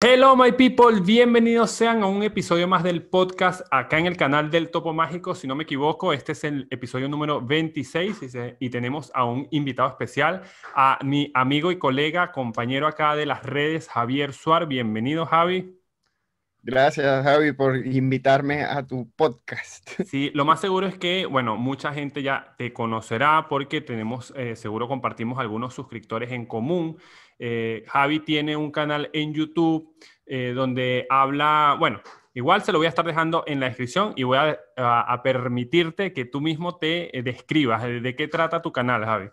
Hello my people, bienvenidos sean a un episodio más del podcast acá en el canal del Topo Mágico, si no me equivoco, este es el episodio número 26 y, tenemos a un invitado especial, a mi amigo y colega, compañero acá de las redes, Javier Suar, bienvenido Javi. Gracias Javi por invitarme a tu podcast. Sí, lo más seguro es que, bueno, mucha gente ya te conocerá porque tenemos, eh, seguro compartimos algunos suscriptores en común eh, Javi tiene un canal en YouTube eh, donde habla, bueno, igual se lo voy a estar dejando en la descripción y voy a, permitirte que tú mismo te eh, describas de qué trata tu canal, Javi.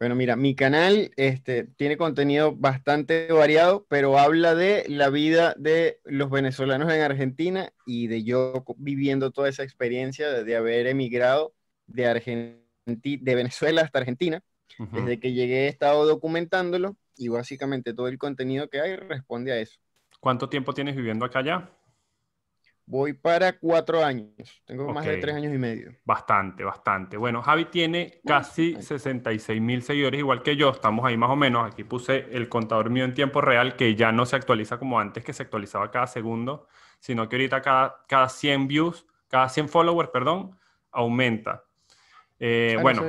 Bueno, mira, mi canal este, tiene contenido bastante variado, pero habla de la vida de los venezolanos en Argentina y de yo viviendo toda esa experiencia de, haber emigrado de, de Venezuela hasta Argentina. Desde que llegué he estado documentándolo y básicamente todo el contenido que hay responde a eso. ¿Cuánto tiempo tienes viviendo acá ya? Voy para cuatro años. Tengo más de tres años y medio. Bastante, bastante. Bueno, Javi tiene ah, casi 66 mil seguidores, igual que yo. Estamos ahí más o menos. Aquí puse el contador mío en tiempo real, que ya no se actualiza como antes, que se actualizaba cada segundo, sino que ahorita cada, cada 100 views, cada 100 followers, perdón, aumenta. Eh, ah, bueno,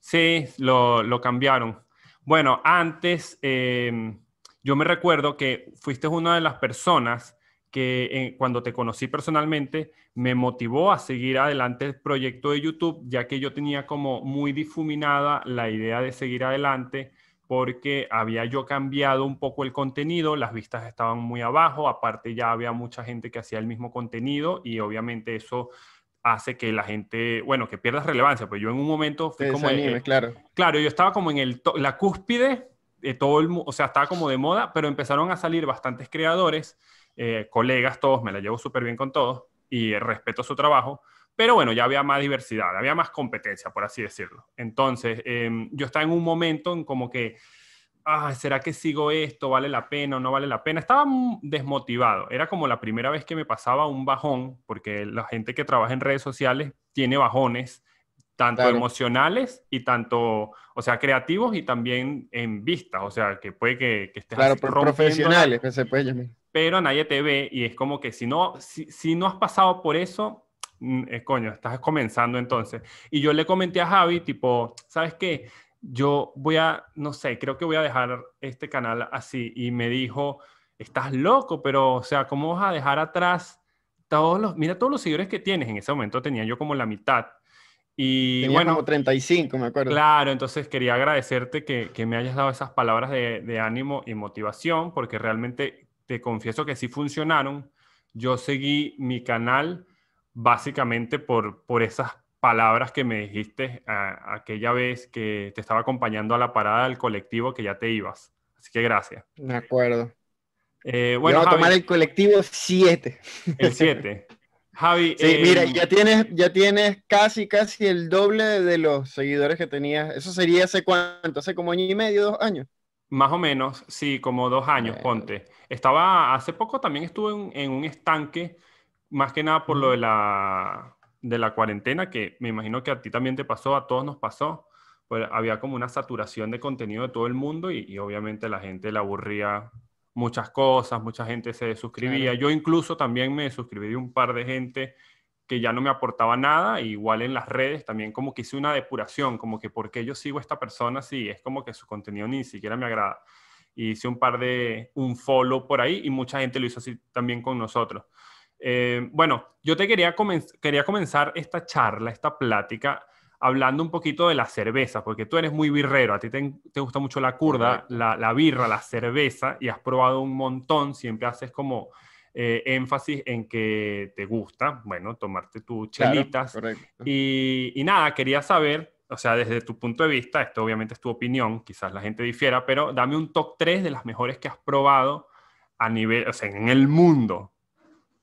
Sí, lo, cambiaron. Bueno, antes em, yo me recuerdo que fuiste una de las personas que eh, cuando te conocí personalmente me motivó a seguir adelante el proyecto de YouTube, ya que yo tenía como muy difuminada la idea de seguir adelante porque había yo cambiado un poco el contenido, las vistas estaban muy abajo, aparte ya había mucha gente que hacía el mismo contenido y obviamente eso hace que la gente, bueno, que pierdas relevancia. Pues yo en un momento fui como... claro. claro, yo estaba como en el la cúspide de todo el mundo, o sea, estaba como de moda, pero empezaron a salir bastantes creadores, eh, colegas todos, me la llevo súper bien con todos y respeto su trabajo, pero bueno, ya había más diversidad, había más competencia, por así decirlo. Entonces, em, yo estaba en un momento en como que ah, ¿será que sigo esto? ¿Vale la pena o no vale la pena? Estaba desmotivado. Era como la primera vez que me pasaba un bajón, porque la gente que trabaja en redes sociales tiene bajones, tanto emocionales y tanto, o sea, creativos y también en vista, O sea, que puede que, que estés Claro, profesionales, Pero nadie te ve y es como que si no, si, no has pasado por eso, mm, eh, coño, estás comenzando entonces. Y yo le comenté a Javi, tipo, ¿sabes qué? yo voy a, no sé, creo que voy a dejar este canal así. Y me dijo, estás loco, pero, o sea, ¿cómo vas a dejar atrás todos los, mira todos los seguidores que tienes? En ese momento tenía yo como la mitad. Y bueno, como 35, me acuerdo. Claro, entonces quería agradecerte que, me hayas dado esas palabras de, ánimo y motivación, porque realmente te confieso que sí funcionaron. Yo seguí mi canal básicamente por, por esas palabras que me dijiste aquella vez que te estaba acompañando a la parada del colectivo que ya te ibas. Así que gracias. Me acuerdo. Eh, bueno, Yo a tomar el colectivo 7. El 7. Javi. mira, em, ya tienes, ya tienes casi, casi el doble de los seguidores que tenías. Eso sería hace cuánto, hace como año y medio, dos años. Más o menos, sí, como dos años, ponte. Estaba, hace poco también estuve en, un estanque, más que nada por lo de la de la cuarentena, que me imagino que a ti también te pasó, a todos nos pasó, pues había como una saturación de contenido de todo el mundo y, obviamente la gente le aburría muchas cosas, mucha gente se suscribía. Yo incluso también me suscribí de un par de gente que ya no me aportaba nada, e igual en las redes también como que hice una depuración, como que por qué yo sigo a esta persona si es como que su contenido ni siquiera me agrada. Hice un par de, un follow por ahí y mucha gente lo hizo así también con nosotros. Eh, bueno, yo te quería, quería comenzar esta charla, esta plática, hablando un poquito de la cerveza, porque tú eres muy birrero, a ti te, gusta mucho la curda, la, birra, la cerveza, y has probado un montón, siempre haces como eh, énfasis en que te gusta, bueno, tomarte tus chelitas. y, nada, quería saber, o sea, desde tu punto de vista, esto obviamente es tu opinión, quizás la gente difiera, pero dame un top 3 de las mejores que has probado a nivel, en el mundo,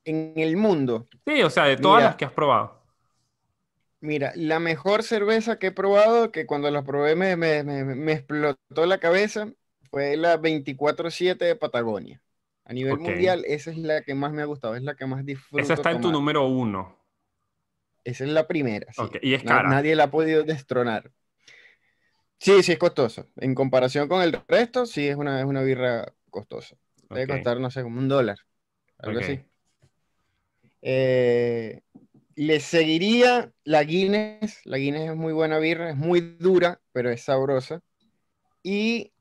en el mundo. Sí, o sea, de todas las que has probado. Mira, la mejor cerveza que he probado, que cuando la probé me, explotó la cabeza, fue la 24-7 de Patagonia. A nivel mundial, esa es la que más me ha gustado, es la que más disfruto. Esa está en tu número uno. Esa es la primera. Sí. Y es cara. nadie la ha podido destronar. Sí, sí es costoso. En comparación con el resto, sí es una, es una birra costosa. Debe costar, no sé, como un dólar. Algo así. Eh, le seguiría la Guinness. La Guinness es muy buena birra, es muy dura, pero es sabrosa. Y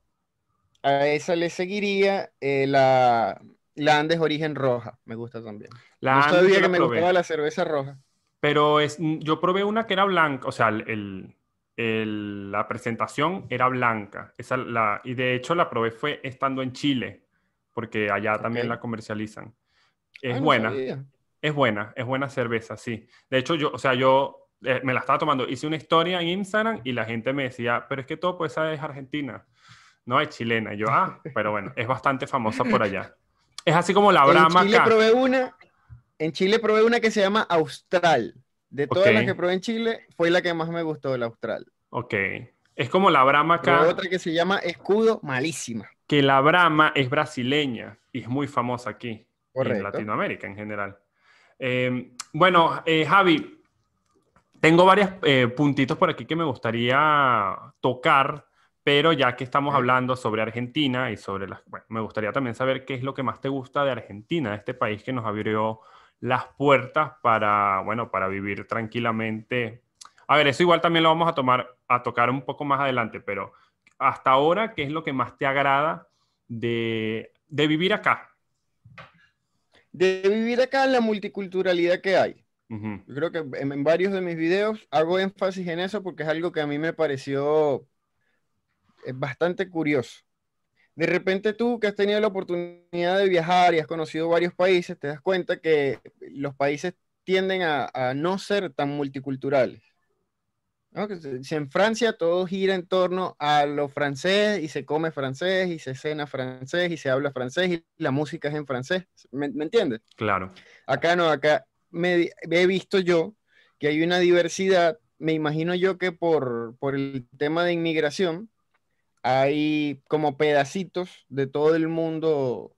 a esa le seguiría eh, la, Landes Origen Roja, me gusta también. La que me la cerveza roja. Pero es, mm, yo probé una que era blanca, o sea, la presentación era blanca. Esa, la, y de hecho la probé fue estando en Chile, porque allá también la comercializan. Es ah, buena. Es buena, es buena cerveza, sí. De hecho, yo, o sea, yo eh, me la estaba tomando, hice una historia en Instagram y la gente me decía, pero es que todo pues esa es argentina, no es chilena. yo, ah, pero bueno, es bastante famosa por allá. Es así como la brama en Chile Probé una, en Chile probé una que se llama Austral. De todas las que probé en Chile, fue la que más me gustó, el Austral. Ok. Es como la brama acá. otra que se llama Escudo, malísima. Que la brama es brasileña y es muy famosa aquí. Correcto. En Latinoamérica en general. Em, bueno, eh, Javi, tengo varios eh, puntitos por aquí que me gustaría tocar, pero ya que estamos hablando sobre Argentina y sobre las... me gustaría también saber qué es lo que más te gusta de Argentina, de este país que nos abrió las puertas para, bueno, para vivir tranquilamente. A ver, eso igual también lo vamos a tomar, a tocar un poco más adelante, pero hasta ahora, ¿qué es lo que más te agrada de vivir acá? de vivir acá la multiculturalidad que hay. Yo creo que en, varios de mis videos hago énfasis en eso porque es algo que a mí me pareció eh, bastante curioso. De repente tú que has tenido la oportunidad de viajar y has conocido varios países, te das cuenta que los países tienden a no ser tan multiculturales. En Francia todo gira en torno a lo francés y se come francés y se cena francés y se habla francés y la música es en francés. ¿Me, entiendes? Claro. Acá no, acá he visto yo que hay una diversidad. Me imagino yo que por, por el tema de inmigración hay como pedacitos de todo el mundo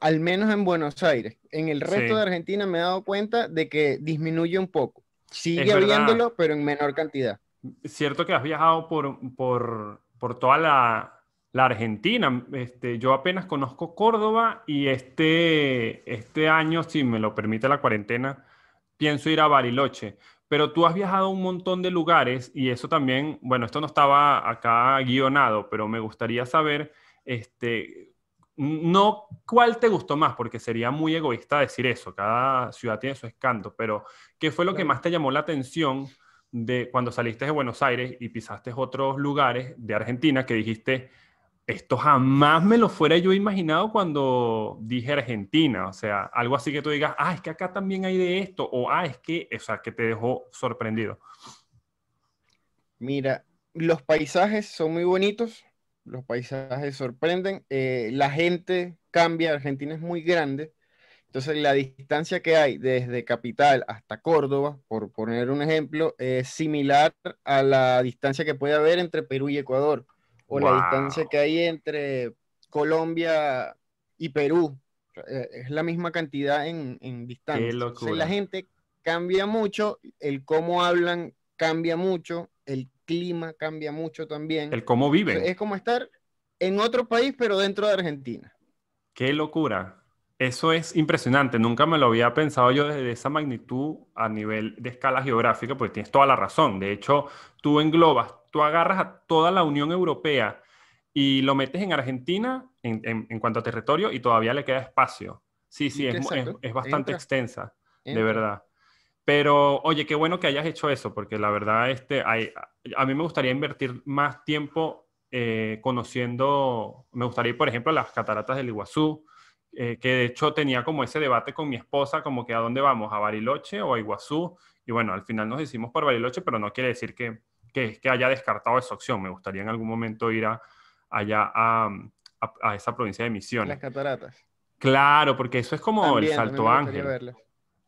al menos en Buenos Aires. En el resto de Argentina me he dado cuenta de que disminuye un poco. Sigue habiéndolo, pero en menor cantidad. Cierto que has viajado por, por, toda la, Argentina. Este, yo apenas conozco Córdoba y este, este año, si me lo permite la cuarentena, pienso ir a Bariloche. Pero tú has viajado a un montón de lugares y eso también, bueno, esto no estaba acá guionado, pero me gustaría saber este, no cuál te gustó más, porque sería muy egoísta decir eso, cada ciudad tiene su escándalo pero ¿qué fue lo que más te llamó la atención de cuando saliste de Buenos Aires y pisaste otros lugares de Argentina que dijiste, esto jamás me lo fuera yo imaginado cuando dije Argentina, o sea, algo así que tú digas, ah, es que acá también hay de esto, o ah, es que, o sea, que te dejó sorprendido. Mira, los paisajes son muy bonitos, los paisajes sorprenden, eh, la gente cambia, Argentina es muy grande, entonces la distancia que hay desde Capital hasta Córdoba, por poner un ejemplo, es similar a la distancia que puede haber entre Perú y Ecuador, o la distancia que hay entre Colombia y Perú, eh, es la misma cantidad en, distancia. la gente cambia mucho, el cómo hablan cambia mucho, el clima cambia mucho también. El cómo viven. Es como estar en otro país, pero dentro de Argentina. Qué locura. Eso es impresionante. Nunca me lo había pensado yo desde esa magnitud a nivel de escala geográfica, porque tienes toda la razón. De hecho, tú englobas, tú agarras a toda la Unión Europea y lo metes en Argentina en, cuanto a territorio y todavía le queda espacio. Sí, sí, es, es, bastante extensa, de verdad. Pero oye, qué bueno que hayas hecho eso, porque la verdad, este, hay, a mí me gustaría invertir más tiempo eh, conociendo, me gustaría ir, por ejemplo, las cataratas del Iguazú, eh, que de hecho tenía como ese debate con mi esposa, como que a dónde vamos, a Bariloche o a Iguazú. Y bueno, al final nos decimos por Bariloche, pero no quiere decir que, que, que haya descartado esa opción. Me gustaría en algún momento ir allá a, esa provincia de Misiones. Las cataratas. Claro, porque eso es como el Salto Ángel.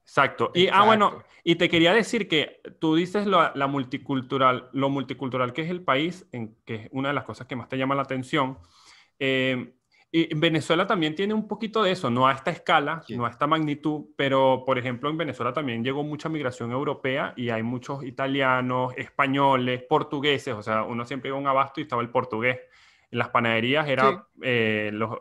Exacto. Y ah, bueno, y te quería decir que tú dices lo, la multicultural, lo multicultural que es el país, en, que es una de las cosas que más te llama la atención. Em, y Venezuela también tiene un poquito de eso, no a esta escala, no a esta magnitud, pero por ejemplo en Venezuela también llegó mucha migración europea y hay muchos italianos, españoles, portugueses, o sea, uno siempre iba a un abasto y estaba el portugués. En las panaderías eran, eh, los,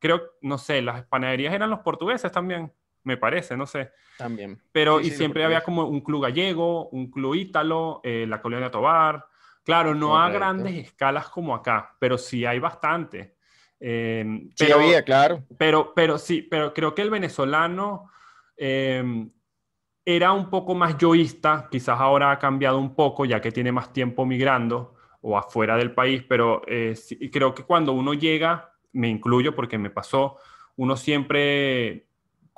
creo, no sé, las panaderías eran los portugueses también me parece, no sé. También. Pero, y siempre había como un club gallego, un club ítalo, eh, la colonia Tobar. Claro, no a grandes escalas como acá, pero sí hay bastante. Em, sí había, claro. Pero, pero sí, pero creo que el venezolano em, era un poco más yoísta, quizás ahora ha cambiado un poco ya que tiene más tiempo migrando o afuera del país, pero eh, creo que cuando uno llega, me incluyo porque me pasó, uno siempre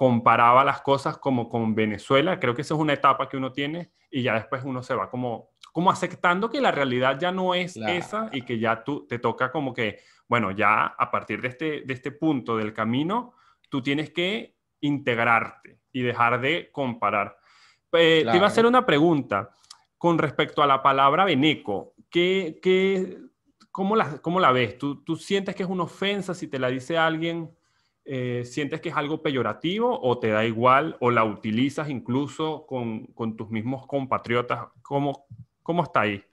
comparaba las cosas como con Venezuela, creo que esa es una etapa que uno tiene y ya después uno se va como, como aceptando que la realidad ya no es esa y que ya tú te toca como que, bueno, ya a partir de este, este punto del camino, tú tienes que integrarte y dejar de comparar. Eh, te iba a hacer una pregunta con respecto a la palabra veneco. ¿Qué, qué, cómo, la, la ves? ¿Tú, ¿Tú sientes que es una ofensa si te la dice alguien? Eh, sientes que es algo peyorativo o te da igual o la utilizas incluso con, tus mismos compatriotas? ¿Cómo, ¿Cómo, está ahí?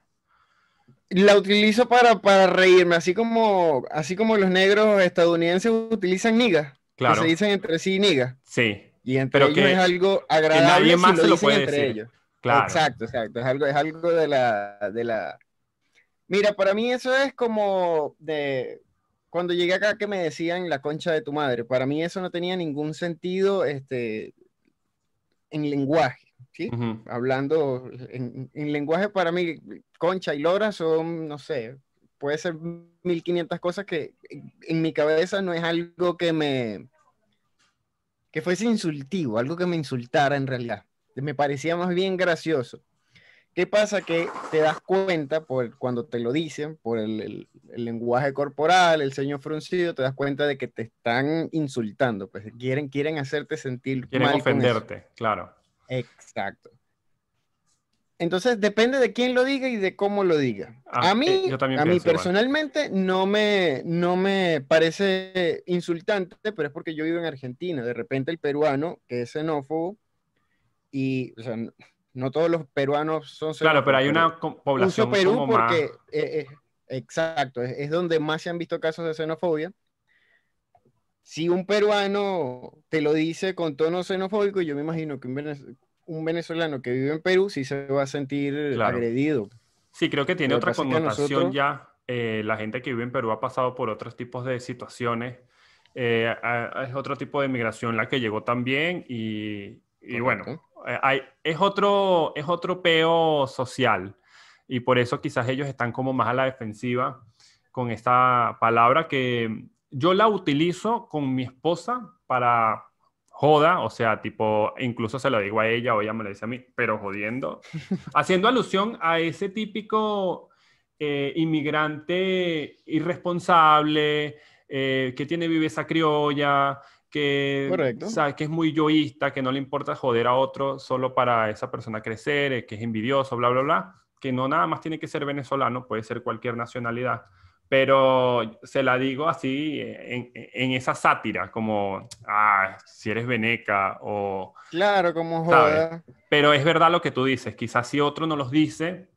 La utilizo para, reírme, así como, así como los negros estadounidenses utilizan niga, Claro. se dicen entre sí niga, Sí. Y entre ellos que, es algo agradable. Ellos. Claro. Exacto, exacto. Es algo, es algo de la, de la... Mira, para mí eso es como de, cuando llegué acá que me decían la concha de tu madre, para mí eso no tenía ningún sentido este, en lenguaje, ¿sí? Hablando en, lenguaje para mí, concha y lora son, no sé, puede ser 1500 cosas que en mi cabeza no es algo que me, que fuese insultivo, algo que me insultara en realidad. Me parecía más bien gracioso. ¿Qué pasa? Que te das cuenta por, cuando te lo dicen, por el, el, lenguaje corporal, el ceño fruncido, te das cuenta de que te están insultando, pues quieren, quieren hacerte sentir quieren ofenderte, claro. Exacto. Entonces depende de quién lo diga y de cómo lo diga. Ah, a mí, eh, a mí personalmente no me, no me parece insultante, pero es porque yo vivo en Argentina. De repente el peruano, que es xenófobo, y no todos los peruanos son... Claro, pero hay una población... Uso Perú porque, exacto, es, donde más se han visto casos de xenofobia. Si un peruano te lo dice con tono xenofóbico, yo me imagino que un, venezolano que vive en Perú sí se va a sentir agredido. Sí, creo que tiene otra connotación ya. Eh, la gente que vive en Perú ha pasado por otros tipos de situaciones. Eh, es otro tipo de migración la que llegó también y, y bueno, eh, es, otro, es otro peo social y por eso quizás ellos están como más a la defensiva con esta palabra que yo la utilizo con mi esposa para joda, o sea, tipo, incluso se lo digo a ella o ella me lo dice a mí, pero jodiendo, haciendo alusión a ese típico eh, inmigrante irresponsable eh, que tiene viveza criolla, que, que es muy yoísta, que no le importa joder a otro solo para esa persona crecer, que es envidioso, bla, bla, bla, que no nada más tiene que ser venezolano, puede ser cualquier nacionalidad, pero se la digo así en, en esa sátira, como, ah, si eres veneca o... Claro, como joder. Pero es verdad lo que tú dices, quizás si otro no los dice,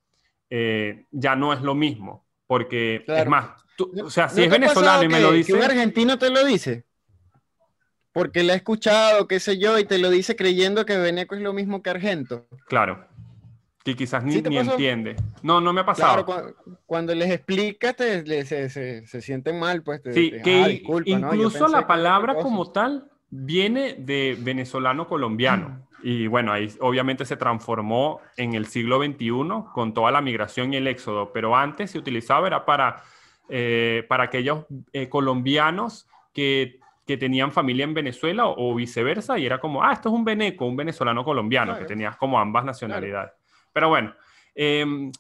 eh, ya no es lo mismo, porque es más, o sea, si es venezolano y me lo dice... Si un argentino te lo dice? porque la he escuchado, qué sé yo, y te lo dice creyendo que Beneco es lo mismo que Argento. Claro. Que quizás ni, entiende. No, no me ha pasado. Claro, cuando, les explicas, se, sienten mal, pues. sí, que ah, incluso la palabra como tal viene de venezolano-colombiano. Y bueno, ahí obviamente se transformó en el siglo XXI con toda la migración y el éxodo, pero antes se utilizaba era para, eh, para aquellos eh, colombianos que que tenían familia en Venezuela o, viceversa, y era como, ah, esto es un veneco, un venezolano colombiano, que tenías como ambas nacionalidades. Pero bueno, em,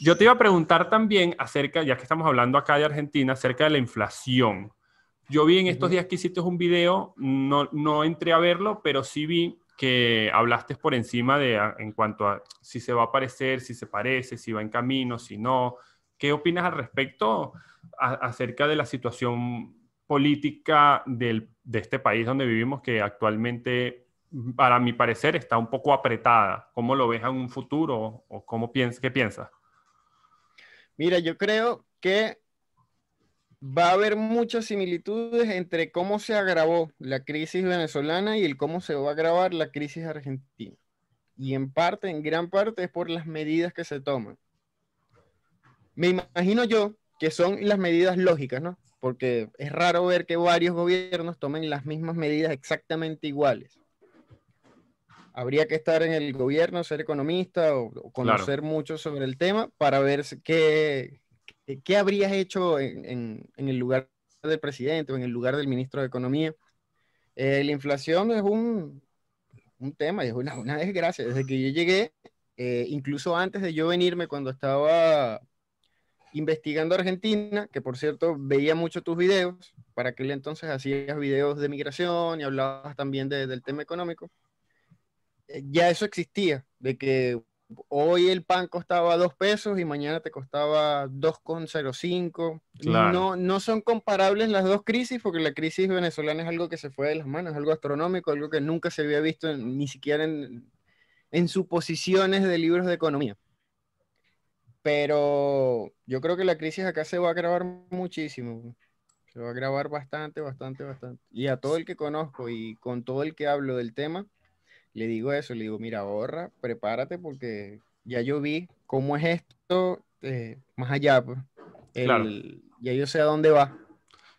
yo te iba a preguntar también acerca, ya que estamos hablando acá de Argentina, acerca de la inflación. Yo vi en estos días que hiciste un video, no, no entré a verlo, pero sí vi que hablaste por encima de ah, en cuanto a si se va a parecer, si se parece, si va en camino, si no. ¿Qué opinas al respecto acerca de la situación política de este país donde vivimos que actualmente, para mi parecer, está un poco apretada. ¿Cómo lo ves en un futuro o cómo piensas, qué piensas? Mira, yo creo que va a haber muchas similitudes entre cómo se agravó la crisis venezolana y el cómo se va a agravar la crisis argentina. Y en parte, en gran parte, es por las medidas que se toman. Me imagino yo que son las medidas lógicas, ¿no? porque es raro ver que varios gobiernos tomen las mismas medidas exactamente iguales. Habría que estar en el gobierno, ser economista o, conocer mucho sobre el tema para ver qué, qué habrías hecho en, el lugar del presidente o en el lugar del ministro de Economía. Eh, la inflación es un, un tema, es una, una desgracia. Desde que yo llegué, eh, incluso antes de yo venirme, cuando estaba investigando Argentina, que por cierto veía mucho tus videos, para aquel entonces hacías videos de migración y hablabas también del tema económico, eh, ya eso existía, de que hoy el pan costaba dos pesos y mañana te costaba 2,05. No, no son comparables las dos crisis, porque la crisis venezolana es algo que se fue de las manos, algo astronómico, algo que nunca se había visto ni siquiera en, en suposiciones de libros de economía. Pero yo creo que la crisis acá se va a grabar muchísimo. Se va a grabar bastante, bastante, bastante. Y a todo el que conozco y con todo el que hablo del tema, le digo eso, le digo, mira, ahorra, prepárate porque ya yo vi cómo es esto eh, más allá. Pues, ya yo sé a dónde va.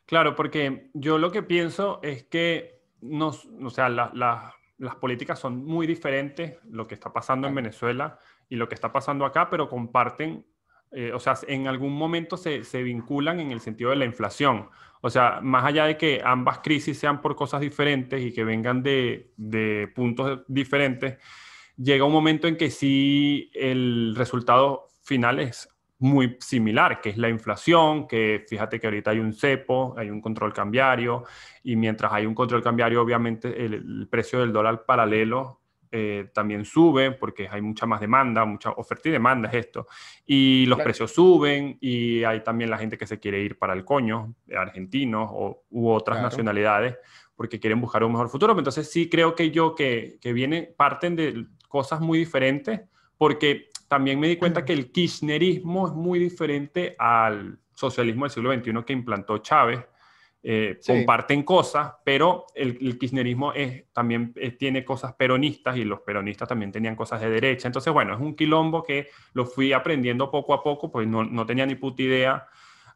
Claro, porque yo lo que pienso es que nos, o sea, las la, las políticas son muy diferentes, lo que está pasando en Venezuela y lo que está pasando acá, pero comparten, eh, o sea, en algún momento se, se, vinculan en el sentido de la inflación. O sea, más allá de que ambas crisis sean por cosas diferentes y que vengan de, de puntos diferentes, llega un momento en que sí el resultado final es muy similar, que es la inflación, que fíjate que ahorita hay un cepo, hay un control cambiario, y mientras hay un control cambiario, obviamente el, precio del dólar paralelo eh, también sube porque hay mucha más demanda, mucha oferta y demanda es esto. Y los precios suben y hay también la gente que se quiere ir para el coño, argentinos o, u otras nacionalidades, porque quieren buscar un mejor futuro. Entonces sí creo que yo que, que viene, parten de cosas muy diferentes, porque también me di cuenta que el kirchnerismo es muy diferente al socialismo del siglo XXI que implantó Chávez. Eh, comparten cosas, pero el, kirchnerismo es, también eh, tiene cosas peronistas y los peronistas también tenían cosas de derecha. Entonces, bueno, es un quilombo que lo fui aprendiendo poco a poco, pues no, no tenía ni puta idea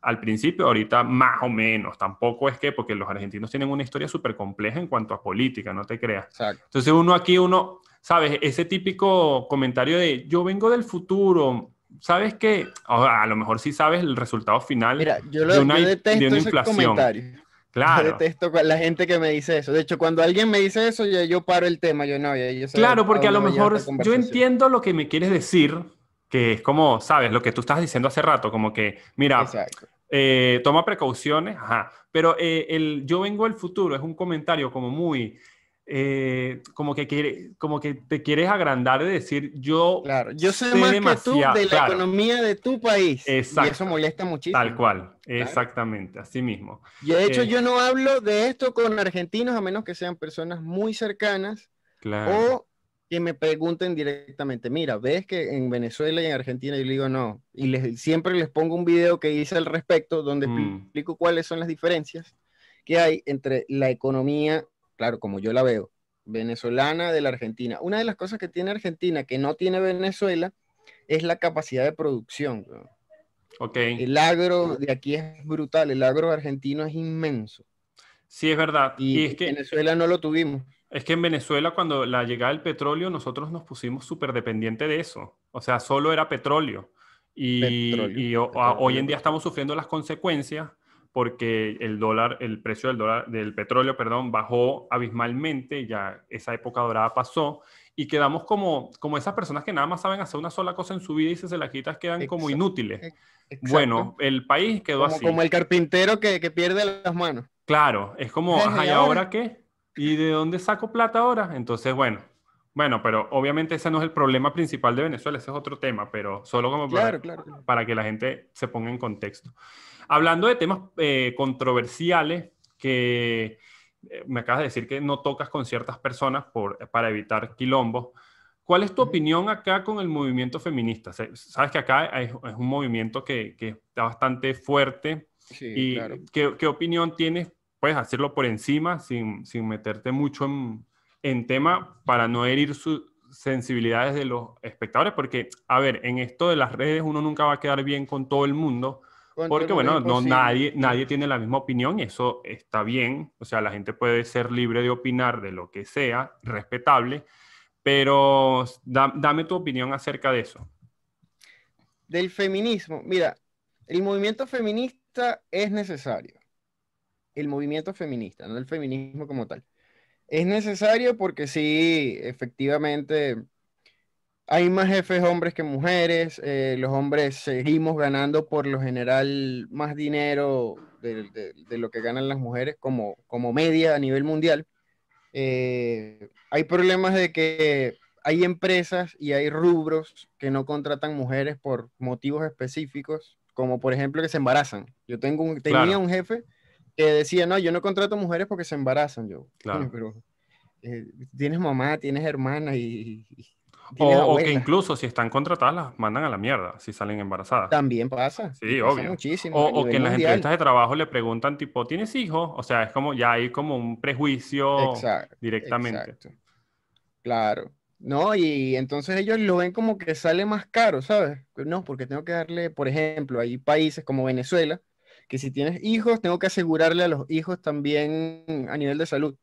al principio, ahorita más o menos, tampoco es que, porque los argentinos tienen una historia súper compleja en cuanto a política, no te creas. Entonces uno aquí, uno, ¿sabes? Ese típico comentario de yo vengo del futuro, ¿sabes qué? a lo mejor sí sabes el resultado final Mira, yo lo, de, una, detesto de una inflación. Claro. Yo detesto la gente que me dice eso. De hecho, cuando alguien me dice eso, yo paro el tema. Yo no, Claro, porque a lo mejor yo entiendo lo que me quieres decir, que es como, ¿sabes? Lo que tú estás diciendo hace rato, como que, mira, eh, toma precauciones, ajá. Pero eh, el yo vengo del futuro es un comentario como muy, eh, como, que como que te quieres agrandar de decir yo, claro, yo sé, más que tú de la economía de tu país. Y eso molesta muchísimo. Tal cual, exactamente, así mismo. Y de hecho eh, yo no hablo de esto con argentinos a menos que sean personas muy cercanas o que me pregunten directamente, mira, ves que en Venezuela y en Argentina yo digo no, y les, siempre les pongo un video que hice al respecto donde mm. explico cuáles son las diferencias que hay entre la economía claro, como yo la veo, venezolana de la Argentina. Una de las cosas que tiene Argentina que no tiene Venezuela es la capacidad de producción. Okay. El agro de aquí es brutal, el agro argentino es inmenso. Sí, es verdad. Y, es en Venezuela no lo tuvimos. Es que en Venezuela cuando la llegada del petróleo nosotros nos pusimos súper dependientes de eso. O sea, solo era petróleo. Y, hoy en día estamos sufriendo las consecuencias porque el dólar, el precio del dólar, del petróleo, perdón, bajó abismalmente, ya esa época dorada pasó y quedamos como, como esas personas que nada más saben hacer una sola cosa en su vida y si se la quitas quedan como inútiles. Bueno, el país quedó así. Como el carpintero que, que, pierde las manos. Claro, es como, ajá, ahora qué? ¿Y de dónde saco plata ahora? Entonces, bueno, bueno, pero obviamente ese no es el problema principal de Venezuela, ese es otro tema, pero solo como para que la gente se ponga en contexto. Hablando de temas eh, controversiales que eh, me acabas de decir que no tocas con ciertas personas para evitar quilombos, ¿cuál es tu opinión acá con el movimiento feminista? Sabes que acá es, un movimiento que, está bastante fuerte. y ¿qué, opinión tienes? Puedes hacerlo por encima sin, meterte mucho en, en tema para no herir sus sensibilidades de los espectadores, porque, a ver, en esto de las redes uno nunca va a quedar bien con todo el mundo, porque bueno, no, nadie, nadie tiene la misma opinión y eso está bien. O sea, la gente puede ser libre de opinar de lo que sea, respetable, pero dame tu opinión acerca de eso. Del feminismo. Mira, el movimiento feminista es necesario. El movimiento feminista, no el feminismo como tal. Es necesario porque sí, efectivamente, hay más jefes hombres que mujeres, eh, los hombres seguimos ganando por lo general más dinero de, lo que ganan las mujeres como, como media a nivel mundial. Eh, hay problemas de que hay empresas y hay rubros que no contratan mujeres por motivos específicos, como por ejemplo que se embarazan. Yo tengo tenía un jefe que decía, no, yo no contrato mujeres porque se embarazan yo. Claro. Pero, eh, tienes mamá, tienes hermana y o, que incluso si están contratadas las mandan a la mierda si salen embarazadas. También pasa. Sí, obvio. Muchísimo, o, que en las entrevistas de trabajo le preguntan tipo, ¿tienes hijos? O sea, es como ya hay como un prejuicio directamente. Claro. No, y entonces ellos lo ven como que sale más caro, ¿sabes? No, porque tengo que darle, por ejemplo, hay países como Venezuela, que si tienes hijos, tengo que asegurarle a los hijos también a nivel de salud.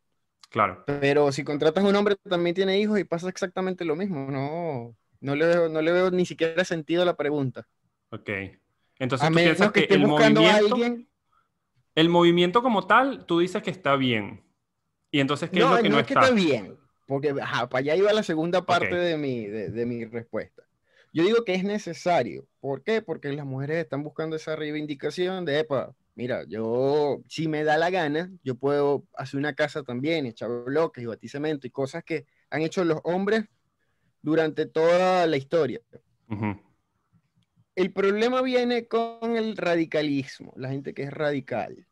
Claro. Pero si contratas a un hombre que también tiene hijos y pasa exactamente lo mismo. No, no le, veo, no le veo ni siquiera sentido a la pregunta. Ok. Entonces, ¿tú piensas que, el movimiento, a alguien... el movimiento como tal, tú dices que está bien. Y entonces, ¿qué es lo que no, no es está? que está bien. Porque, para allá iba la segunda parte de, mi, de, de mi respuesta. Yo digo que es necesario. ¿Por qué? Porque las mujeres están buscando esa reivindicación de, epa, mira, yo si me da la gana, yo puedo hacer una casa también, echar bloques y batir y cosas que han hecho los hombres durante toda la historia. El problema viene con el radicalismo, la gente que es radical,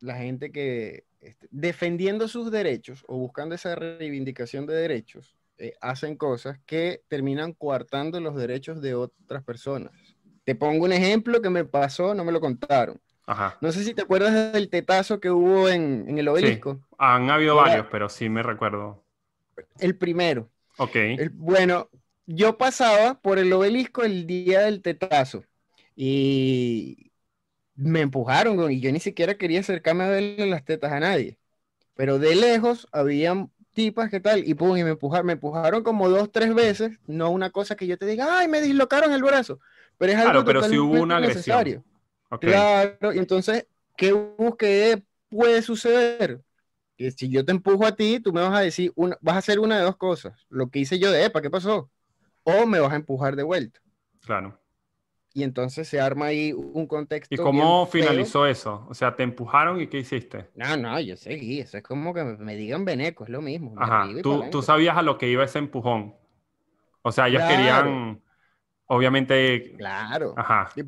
la gente que este, defendiendo sus derechos o buscando esa reivindicación de derechos, eh, hacen cosas que terminan coartando los derechos de otras personas. Te pongo un ejemplo que me pasó, no me lo contaron. No sé si te acuerdas del tetazo que hubo en, el obelisco. Han habido varios, pero sí me recuerdo. El primero. Ok. bueno, yo pasaba por el obelisco el día del tetazo y me empujaron y yo ni siquiera quería acercarme a ver las tetas a nadie. Pero de lejos habían tipas que tal y pum, y me empujaron, me empujaron como dos, tres veces, no una cosa que yo te diga, ay, me dislocaron el brazo. Pero es algo claro, pero si hubo una agresión. Claro, y entonces, ¿qué busqué puede suceder? Que si yo te empujo a ti, tú me vas a decir, una, vas a hacer una de dos cosas. Lo que hice yo de, EPA, ¿qué pasó? O me vas a empujar de vuelta. Claro. Y entonces se arma ahí un contexto. ¿Y cómo finalizó eso? O sea, ¿te empujaron y qué hiciste? No, no, yo seguí. Eso es como que me digan beneco, es lo mismo. Ajá. Tú, sabías a lo que iba ese empujón. O sea, ellos querían obviamente. Claro.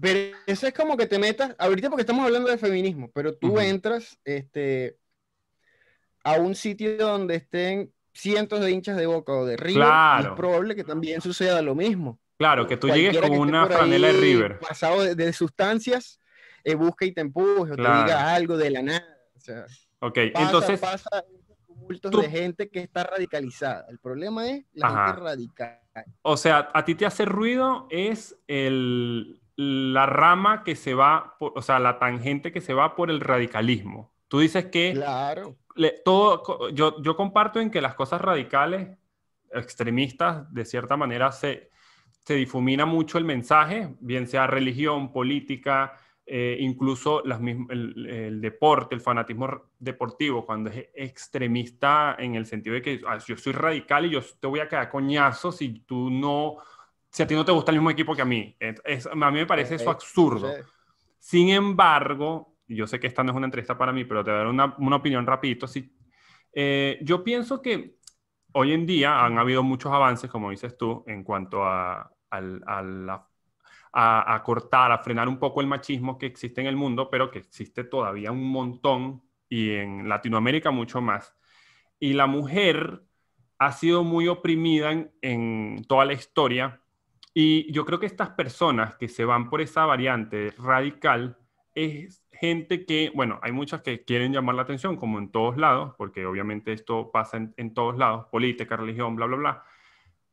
Pero eso es como que te metas, ahorita porque estamos hablando de feminismo, pero tú entras este, a un sitio donde estén cientos de hinchas de boca o de River, es probable que también suceda lo mismo. Claro, que tú llegues con una franela de River. Pasado de, sustancias, eh, busca y te empuje, o te diga algo de la nada. O sea, ok, entonces. Pasa de gente que está radicalizada. El problema es la gente radical. O sea, a ti te hace ruido es la rama que se va, o sea, la tangente que se va por el radicalismo. Tú dices que... Claro. yo, comparto en que las cosas radicales, extremistas, de cierta manera, se difumina mucho el mensaje, bien sea religión, política, eh, incluso las el, deporte, el fanatismo deportivo, cuando es extremista en el sentido de que ah, yo soy radical y yo te voy a quedar coñazo si tú no, si a ti no te gusta el mismo equipo que a mí. a mí me parece eso absurdo. Sin embargo, yo sé que esta no es una entrevista para mí, pero te voy a dar una, una opinión rapidito. Si, eh, yo pienso que hoy en día han habido muchos avances, como dices tú, en cuanto a, la a a, a, cortar, a frenar un poco el machismo que existe en el mundo, pero que existe todavía un montón y en Latinoamérica mucho más. Y la mujer ha sido muy oprimida en, toda la historia y yo creo que estas personas que se van por esa variante radical es gente que, bueno, hay muchas que quieren llamar la atención, como en todos lados, porque obviamente esto pasa en, todos lados, política, religión, bla, bla, bla,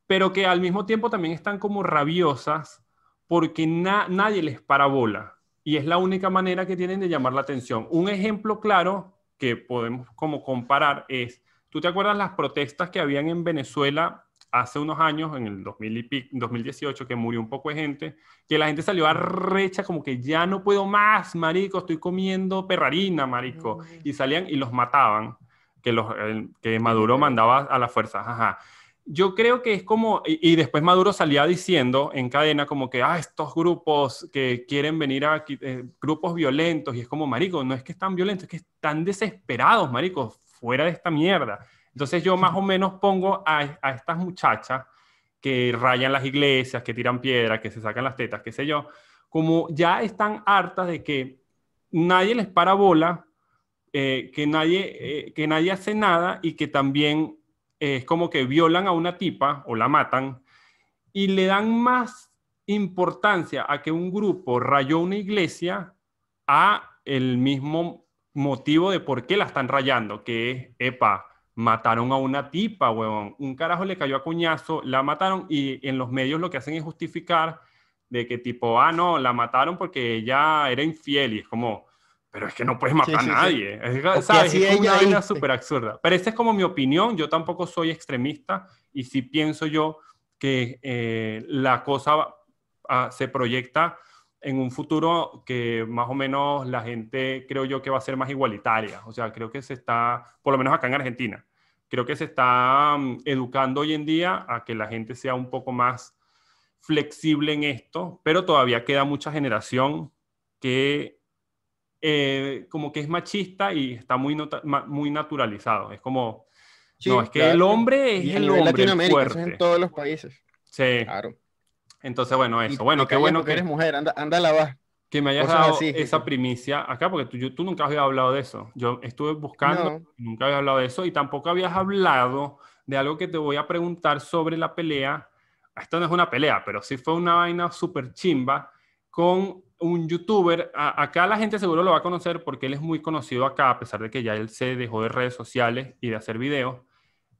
pero que al mismo tiempo también están como rabiosas porque nadie les parabola y es la única manera que tienen de llamar la atención. Un ejemplo claro que podemos como comparar es, ¿tú te acuerdas las protestas que habían en Venezuela hace unos años, en el 2018, que murió un poco de gente, que la gente salió a arrecha como que ya no puedo más, marico, estoy comiendo perrarina, marico, y salían y los mataban, que, los, que Maduro mandaba a las fuerzas, ajá yo creo que es como, y, después Maduro salía diciendo en cadena como que, ah, estos grupos que quieren venir a eh, grupos violentos, y es como, marico, no es que están violentos, es que están desesperados, marico, fuera de esta mierda. Entonces yo más o menos pongo a, estas muchachas que rayan las iglesias, que tiran piedras, que se sacan las tetas, qué sé yo, como ya están hartas de que nadie les para bola, eh, que, nadie, eh, que nadie hace nada y que también es como que violan a una tipa o la matan y le dan más importancia a que un grupo rayó una iglesia a el mismo motivo de por qué la están rayando, que es, epa, mataron a una tipa, huevón, un carajo le cayó a cuñazo, la mataron y en los medios lo que hacen es justificar de que tipo, ah, no, la mataron porque ella era infiel y es como, pero es que no puedes matar a nadie. Es, una vaina absurda. Pero esa es como mi opinión, yo tampoco soy extremista y sí pienso yo que eh, la cosa ah, se proyecta en un futuro que más o menos la gente creo yo que va a ser más igualitaria. O sea, creo que se está, por lo menos acá en Argentina, creo que se está mm, educando hoy en día a que la gente sea un poco más flexible en esto, pero todavía queda mucha generación que eh, como que es machista y está muy, muy naturalizado. Es como, no, es que el hombre es el hombre Latinoamérica, en todos los países. Sí. Claro. Entonces, bueno, eso. bueno, qué bueno que eres mujer, anda, anda a Que me hayas dado esa primicia acá, porque tú, nunca habías hablado de eso. Yo estuve buscando, nunca había hablado de eso y tampoco habías hablado de algo que te voy a preguntar sobre la pelea. Esto no es una pelea, pero sí fue una vaina súper chimba con un youtuber, acá la gente seguro lo va a conocer porque él es muy conocido acá, a pesar de que ya él se dejó de redes sociales y de hacer videos.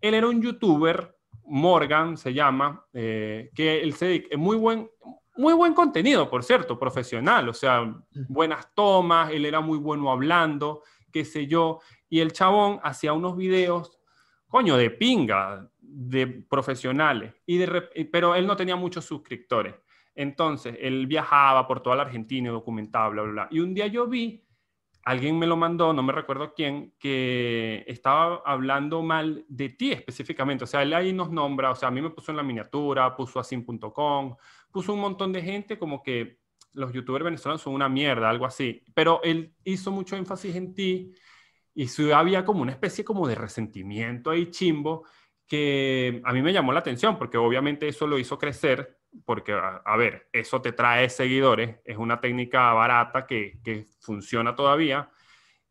Él era un youtuber, Morgan se llama, eh, que él se muy buen, muy buen contenido, por cierto, profesional, o sea, mm. buenas tomas, él era muy bueno hablando, qué sé yo, y el chabón hacía unos videos, coño, de pinga, de profesionales, y pero él no tenía muchos suscriptores. Entonces, él viajaba por toda la Argentina y documentaba, bla, bla, bla. Y un día yo vi, alguien me lo mandó, no me recuerdo quién, que estaba hablando mal de ti específicamente. O sea, él ahí nos nombra, o sea, a mí me puso en la miniatura, puso asin.com, puso un montón de gente como que los youtubers venezolanos son una mierda, algo así. Pero él hizo mucho énfasis en ti y había como una especie como de resentimiento ahí chimbo que a mí me llamó la atención porque obviamente eso lo hizo crecer porque, a, ver, eso te trae seguidores, es una técnica barata que, funciona todavía.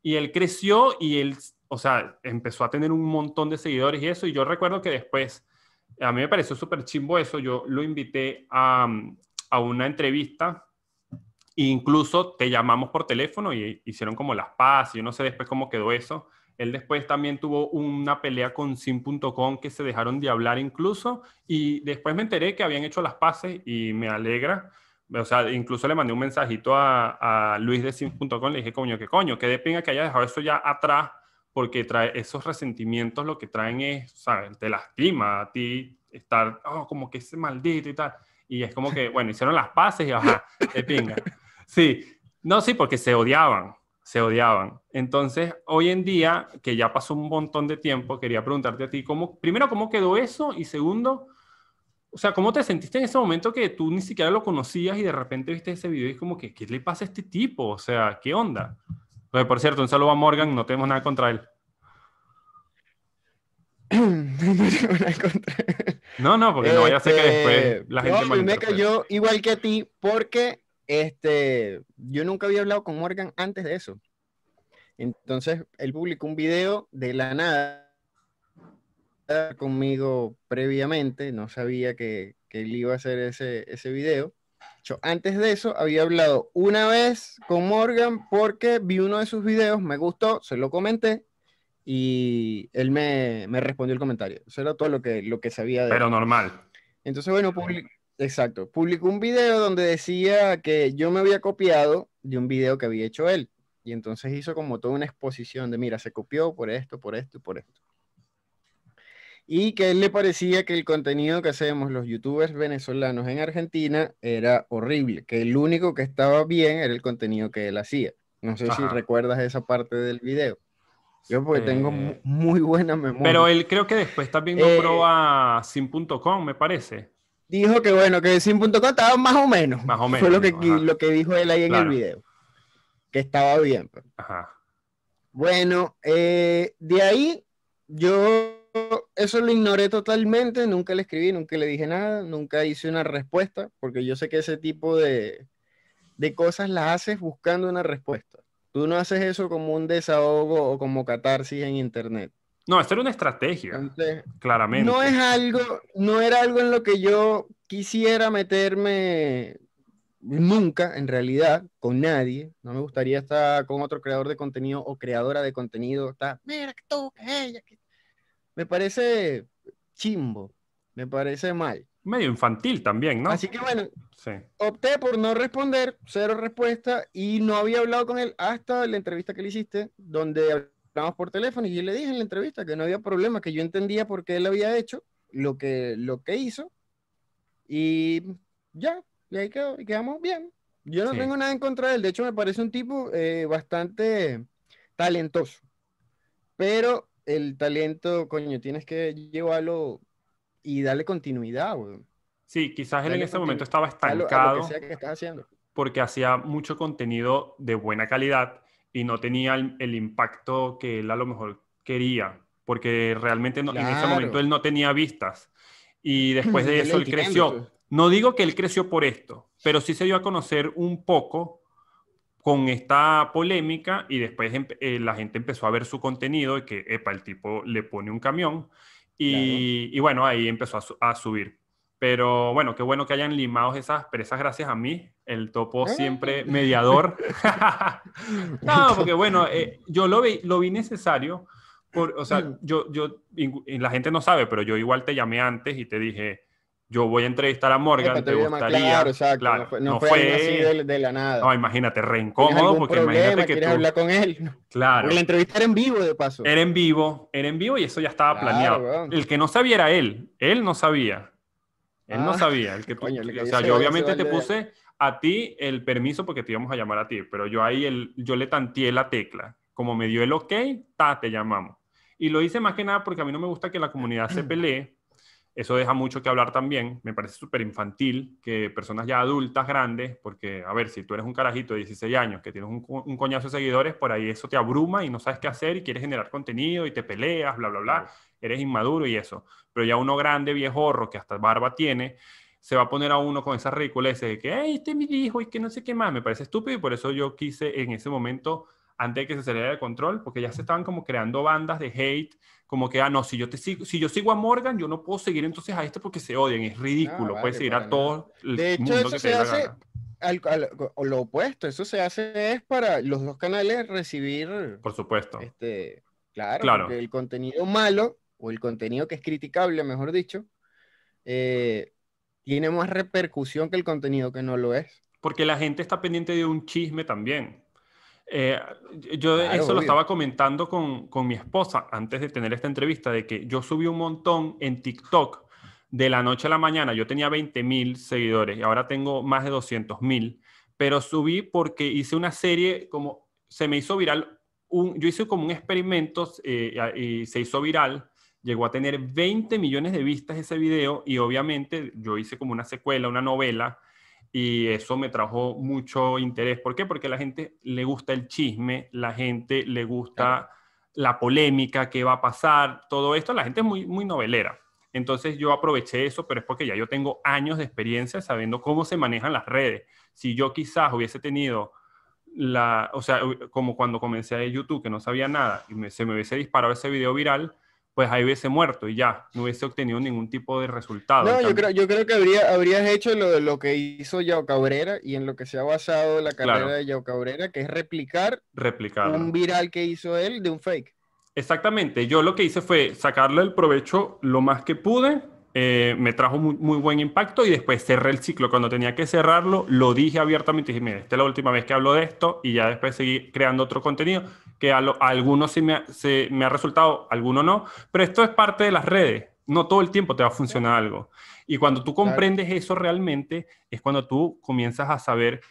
Y él creció y él, o sea, empezó a tener un montón de seguidores y eso. Y yo recuerdo que después, a mí me pareció súper chimbo eso, yo lo invité a, mm, una entrevista e incluso te llamamos por teléfono y hicieron como las paz y yo no sé después cómo quedó eso. Él después también tuvo una pelea con Sim.com que se dejaron de hablar incluso y después me enteré que habían hecho las paces y me alegra. O sea, incluso le mandé un mensajito a, Luis de Sim.com, le dije, coño, qué coño, qué de pinga que haya dejado eso ya atrás porque trae esos resentimientos lo que traen es, ¿sabes? Te lastima a ti estar, oh, como que ese maldito y tal. Y es como que, bueno, hicieron las paces y ajá, de pinga. Sí, no, sí, porque se odiaban se odiaban. Entonces, hoy en día, que ya pasó un montón de tiempo, quería preguntarte a ti, ¿cómo, primero, ¿cómo quedó eso? Y segundo, o sea, ¿cómo te sentiste en ese momento que tú ni siquiera lo conocías y de repente viste ese video y es como que, ¿qué le pasa a este tipo? O sea, ¿qué onda? por cierto, un saludo a Morgan, no tenemos nada contra él. no No, no, porque no vaya a ser que después eh, la gente... No, me cayó igual que a ti porque este, yo nunca había hablado con Morgan antes de eso. Entonces, él publicó un video de la nada conmigo previamente, no sabía que, que él iba a hacer ese, ese video. Yo, antes de eso, había hablado una vez con Morgan porque vi uno de sus videos, me gustó, se lo comenté y él me, me respondió el comentario. Eso era todo lo que, lo que sabía de Pero normal. Entonces, bueno, publicó Exacto. Publicó un video donde decía que yo me había copiado de un video que había hecho él. Y entonces hizo como toda una exposición de, mira, se copió por esto, por esto y por esto. Y que él le parecía que el contenido que hacemos los youtubers venezolanos en Argentina era horrible, que el único que estaba bien era el contenido que él hacía. No sé si recuerdas esa parte del video. Yo porque eh, tengo muy buena memoria. Pero él creo que después también nombró eh, a me parece dijo que bueno, que com estaba más o menos. Más o menos. Fue lo que, lo que dijo él ahí en el video. Que estaba bien. Pues. Bueno, eh, de ahí yo eso lo ignoré totalmente, nunca le escribí, nunca le dije nada, nunca hice una respuesta, porque yo sé que ese tipo de, de cosas las haces buscando una respuesta. Tú no haces eso como un desahogo o como catarsis en internet. No, esto era una estrategia, claramente. No es algo, no era algo en lo que yo quisiera meterme nunca, en realidad, con nadie. No me gustaría estar con otro creador de contenido o creadora de contenido. Está, mira, que tú, que ella. Me parece chimbo, me parece mal. Medio infantil también, ¿no? Así que bueno, opté por no responder, cero respuesta, y no había hablado con él hasta la entrevista que le hiciste, donde hablamos por teléfono y yo le dije en la entrevista que no había problema, que yo entendía por qué él había hecho lo que, lo que hizo y ya, y ahí quedamos bien. Yo no tengo nada en contra de él, de hecho me parece un tipo eh, bastante talentoso, pero el talento, coño, tienes que llevarlo y darle continuidad, Sí, quizás él en ese momento estaba estancado. haciendo. Porque hacía mucho contenido de buena calidad, y no tenía el, impacto que él a lo mejor quería, porque realmente en ese momento él no tenía vistas. Y después de eso él creció. Pues. No digo que él creció por esto, pero sí se dio a conocer un poco con esta polémica y después eh, la gente empezó a ver su contenido y que, epa, el tipo le pone un camión y, bueno, ahí empezó a subir. Pero bueno, qué bueno que hayan limado esas presas gracias a mí, el topo ah, siempre mediador. no, porque bueno, eh, yo lo vi, lo vi necesario. Por, o sea, mm. yo, yo, la gente no sabe, pero yo igual te llamé antes y te dije, yo voy a entrevistar a Morgan, te, gustaría. Claro, no fue, así de, la nada. No, imagínate, re porque imagínate que. hablar con él. Claro. Porque la entrevista era en vivo, de paso. Era en vivo, era en vivo y eso ya estaba planeado. El que no sabía era él, él no sabía. Él no ah, sabía. El que o sea, yo obviamente te puse a ti el permiso porque te íbamos a llamar a ti, pero yo ahí yo le tanteé la tecla. Como me dio el ok, ta, te llamamos. Y lo hice más que nada porque a mí no me gusta que la comunidad se pelee eso deja mucho que hablar también. Me parece súper infantil que personas ya adultas, grandes, porque, a ver, si tú eres un carajito de 16 años que tienes un, un coñazo de seguidores, por ahí eso te abruma y no sabes qué hacer y quieres generar contenido y te peleas, bla, bla, bla. Eres inmaduro y eso. Pero ya uno grande, viejorro, que hasta barba tiene, se va a poner a uno con esas ridiculeces de que, hey, este es mi hijo y que no sé qué más. Me parece estúpido y por eso yo quise en ese momento antes de que se saliera de control, porque ya se estaban como creando bandas de hate como que, ah, no, si yo, te sigo, si yo sigo a Morgan, yo no puedo seguir entonces a este porque se odian, es ridículo, no, puedes seguir a todos. el De hecho, eso se, hace al, lo opuesto, eso se hace es para los dos canales recibir. Por supuesto. Este, claro, claro. el contenido malo, o el contenido que es criticable, mejor dicho, eh, tiene más repercusión que el contenido que no lo es. Porque la gente está pendiente de un chisme también. Eh, yo eso lo estaba comentando con, mi esposa antes de tener esta entrevista, de que yo subí un montón en TikTok de la noche a la mañana. Yo tenía 20 mil seguidores y ahora tengo más de 200 mil, pero subí porque hice una serie como se me hizo viral. Un, yo hice como un experimento eh, y se hizo viral llegó a tener 20 millones de vistas ese video y obviamente yo hice como una secuela, una novela y eso me trajo mucho interés. ¿Por qué? Porque a la gente le gusta el chisme, la gente le gusta la polémica, qué va a pasar, todo esto. La gente es muy, muy novelera. Entonces yo aproveché eso, pero es porque ya yo tengo años de experiencia sabiendo cómo se manejan las redes. Si yo quizás hubiese tenido la, o sea, como cuando comencé a YouTube, que no sabía nada, y se me hubiese disparado ese video viral, pues ahí hubiese muerto y ya, no hubiese obtenido ningún tipo de resultado. No, yo creo, que habría, habrías hecho lo, lo que hizo Yao Cabrera y en lo que se ha basado la carrera de Yao Cabrera, que es replicar, un viral que hizo él de un fake. Exactamente, yo lo que hice fue sacarle el provecho lo más que pude, eh, me trajo muy, muy, buen impacto y después cerré el ciclo. Cuando tenía que cerrarlo, lo dije abiertamente, dije, mira, esta es la última vez que hablo de esto y ya después seguí creando otro contenido que a, algunos sí me ha, resultado, algunos no, pero esto es parte de las redes, no todo el tiempo te va a funcionar algo. Y cuando tú comprendes eso realmente, es cuando tú comienzas a saber,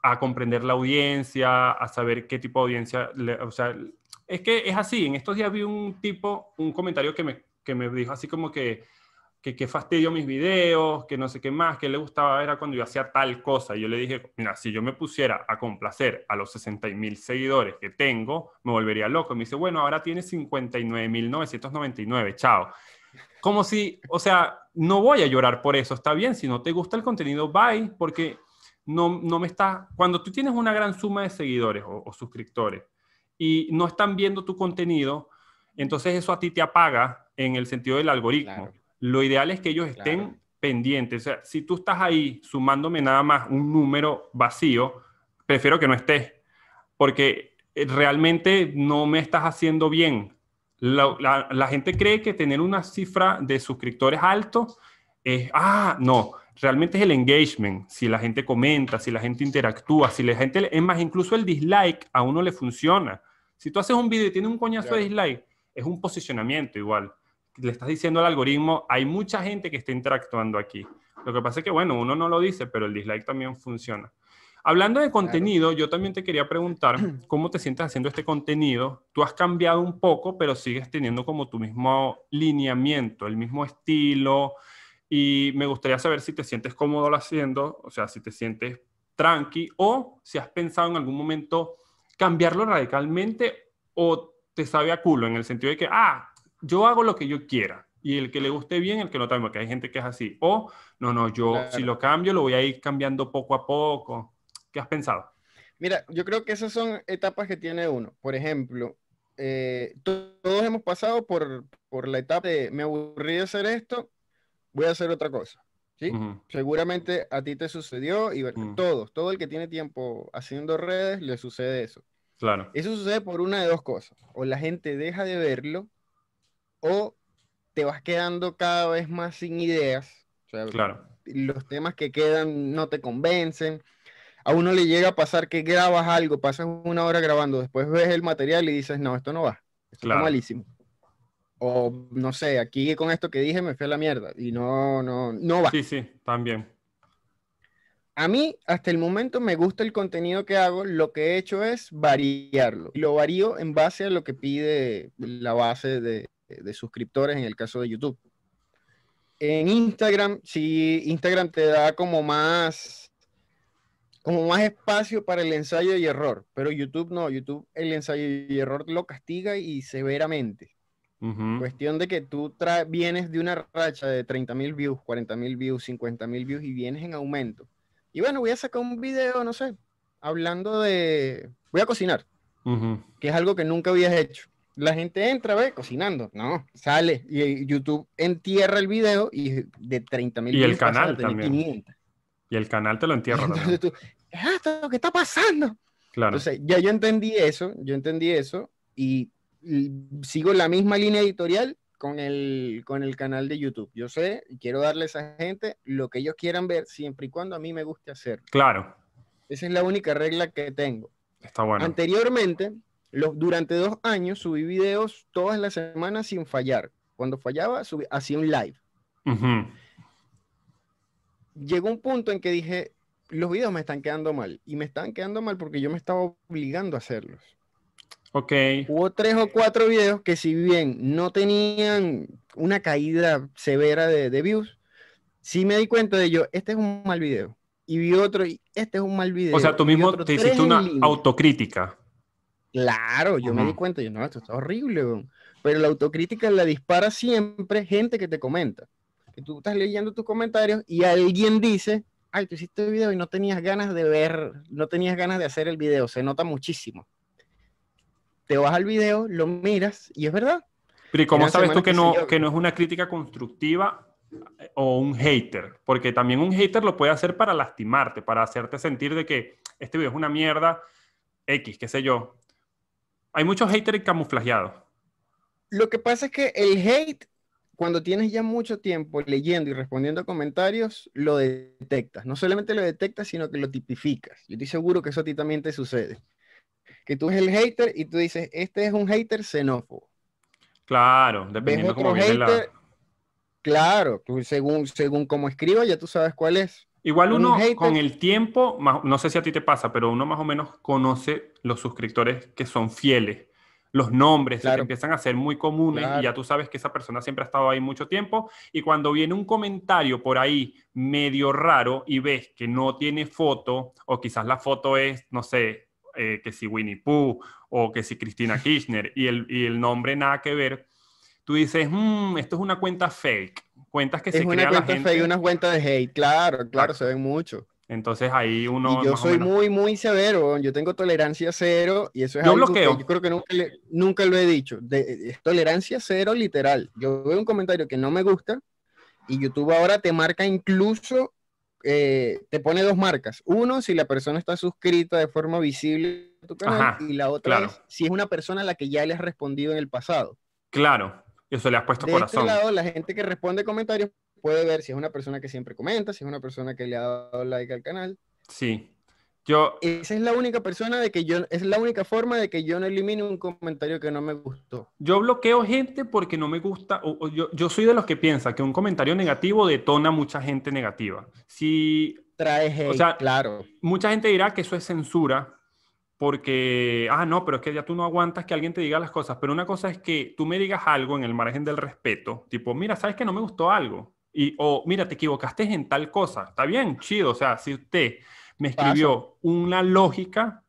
a comprender la audiencia, a saber qué tipo de audiencia, o sea, es que es así, en estos días vi un tipo, un comentario que me, que me dijo así como que que, que fastidió mis videos, que no sé qué más, que le gustaba era cuando yo hacía tal cosa. Y yo le dije, mira, si yo me pusiera a complacer a los 60.000 mil seguidores que tengo, me volvería loco. me dice, bueno, ahora tienes 59.999, chao. Como si, o sea, no voy a llorar por eso, está bien, si no te gusta el contenido, bye, porque no, no me está, cuando tú tienes una gran suma de seguidores o, suscriptores y no están viendo tu contenido, entonces eso a ti te apaga en el sentido del algoritmo lo ideal es que ellos estén pendientes. O sea, si tú estás ahí sumándome nada más un número vacío, prefiero que no estés, porque eh, realmente no me estás haciendo bien. La, gente cree que tener una cifra de suscriptores alto, es, ah, no, realmente es el engagement, si la gente comenta, si la gente interactúa, si la gente, es más, incluso el dislike a uno le funciona. Si tú haces un video y tiene un coñazo de dislike, es un posicionamiento igual le estás diciendo al algoritmo, hay mucha gente que está interactuando aquí. Lo que pasa es que, bueno, uno no lo dice, pero el dislike también funciona. Hablando de contenido, yo también te quería preguntar cómo te sientes haciendo este contenido. Tú has cambiado un poco, pero sigues teniendo como tu mismo lineamiento, el mismo estilo. Y me gustaría saber si te sientes cómodo lo haciendo, o sea, si te sientes tranqui o si has pensado en algún momento cambiarlo radicalmente o te sabe a culo en el sentido de que, ah, yo hago lo que yo quiera y el que le guste bien, el que no también, porque hay gente que es así. O, no, no, yo si lo cambio, lo voy a ir cambiando poco a poco. ¿Qué has pensado? Mira, yo creo que esas son etapas que tiene uno. Por ejemplo, eh, todos hemos pasado por, la etapa de me aburrí de hacer esto, voy a hacer otra cosa. ¿sí? Seguramente a ti te sucedió y a mm. todos, todo el que tiene tiempo haciendo redes le sucede eso. Claro. Eso sucede por una de dos cosas. O la gente deja de verlo o te vas quedando cada vez más sin ideas. claro. Los temas que quedan no te convencen. A uno le llega a pasar que grabas algo, pasas una hora grabando, después ves el material y dices, no, esto no va, esto malísimo. O no sé, aquí con esto que dije me fue a la mierda y no, no, no va. Sí, sí, también. A mí, hasta el momento, me gusta el contenido que hago. Lo que he hecho es variarlo. Lo varío en base a lo que pide la base de, eh, suscriptores en el caso de YouTube. En Instagram, si Instagram te da como más, como más espacio para el ensayo y error, pero YouTube no, YouTube el ensayo y error lo castiga y severamente. Cuestión de que tú vienes de una racha de 30 mil views, 40 mil views, 50 mil views y vienes en aumento. Y bueno, voy a sacar un video, no sé, hablando de... Voy a cocinar, que es algo que nunca habías hecho la gente entra, ve, cocinando. No, sale. Y eh, YouTube entierra el video y de 30 mil. Y el canal también. Y el canal te lo entierra Entonces ah, ¿qué está pasando? Claro. Entonces, ya yo entendí eso, yo entendí eso y, sigo la misma línea editorial con el, con el canal de YouTube. Yo sé, quiero darle a esa gente lo que ellos quieran ver, siempre y cuando a mí me guste hacer. Claro. Esa es la única regla que tengo. Está bueno. Anteriormente, durante dos años subí videos todas las semanas sin fallar. Cuando fallaba, subí, hacía un live. Llegó un punto en que dije, los videos me están quedando mal. Y me están quedando mal porque yo me estaba obligando a hacerlos. Ok. Hubo tres o cuatro videos que si bien no tenían una caída severa de, views, sí me di cuenta de yo, este es un mal video. Y vi otro y este es un mal video. O sea, tú mismo te hiciste una autocrítica. Claro, yo me di cuenta, yo no, esto está horrible, pero la autocrítica la dispara siempre gente que te comenta. Que tú estás leyendo tus comentarios y alguien dice, ay, tú hiciste el video y no tenías ganas de ver, no tenías ganas de hacer el video, se nota muchísimo. Te vas al video, lo miras y es verdad. Pero ¿y cómo sabes tú que, no, que no es una crítica constructiva eh, o un hater? Porque también un hater lo puede hacer para lastimarte, para hacerte sentir de que este video es una mierda, X, qué sé yo hay muchos haters camuflajeados. Lo que pasa es que el hate, cuando tienes ya mucho tiempo leyendo y respondiendo a comentarios, lo detectas. No solamente lo detectas, sino que lo tipificas. Yo estoy seguro que eso a ti también te sucede. Que tú eres el hater y tú dices, este es un hater xenófobo. Claro, dependiendo cómo viene hater, la... Claro, según, según cómo escriba, ya tú sabes cuál es. Igual uno con el tiempo, no sé si a ti te pasa, pero uno más o menos conoce los suscriptores que son fieles. Los nombres empiezan a ser muy comunes y ya tú sabes que esa persona siempre ha estado ahí mucho tiempo. Y cuando viene un comentario por ahí medio raro y ves que no tiene foto, o quizás la foto es, no sé, eh, que si Winnie Pooh o que si Cristina Kirchner y el, y el nombre nada que ver, tú dices, mm, esto es una cuenta fake cuentas que se crean. una de hate, claro, claro, se ven mucho. Entonces ahí uno. yo soy muy, muy severo. Yo tengo tolerancia cero y eso es algo que yo creo que nunca, lo he dicho. De, tolerancia cero, literal. Yo veo un comentario que no me gusta y YouTube ahora te marca incluso, eh, te pone dos marcas. Uno, si la persona está suscrita de forma visible a tu canal, y la otra si es una persona a la que ya le has respondido en el pasado. Claro eso le has puesto de este corazón. De este lado, la gente que responde comentarios puede ver si es una persona que siempre comenta, si es una persona que le ha dado like al canal. Sí. Yo... Esa es la única persona de que yo, es la única forma de que yo no elimine un comentario que no me gustó. Yo bloqueo gente porque no me gusta, o, yo, yo, soy de los que piensa que un comentario negativo detona mucha gente negativa. Si... Trae o sea, claro. Mucha gente dirá que eso es censura, porque, ah, no, pero es que ya tú no aguantas que alguien te diga las cosas, pero una cosa es que tú me digas algo en el margen del respeto, tipo, mira, sabes que no me gustó algo, y, o mira, te equivocaste en tal cosa, está bien, chido, o sea, si usted me escribió una lógica,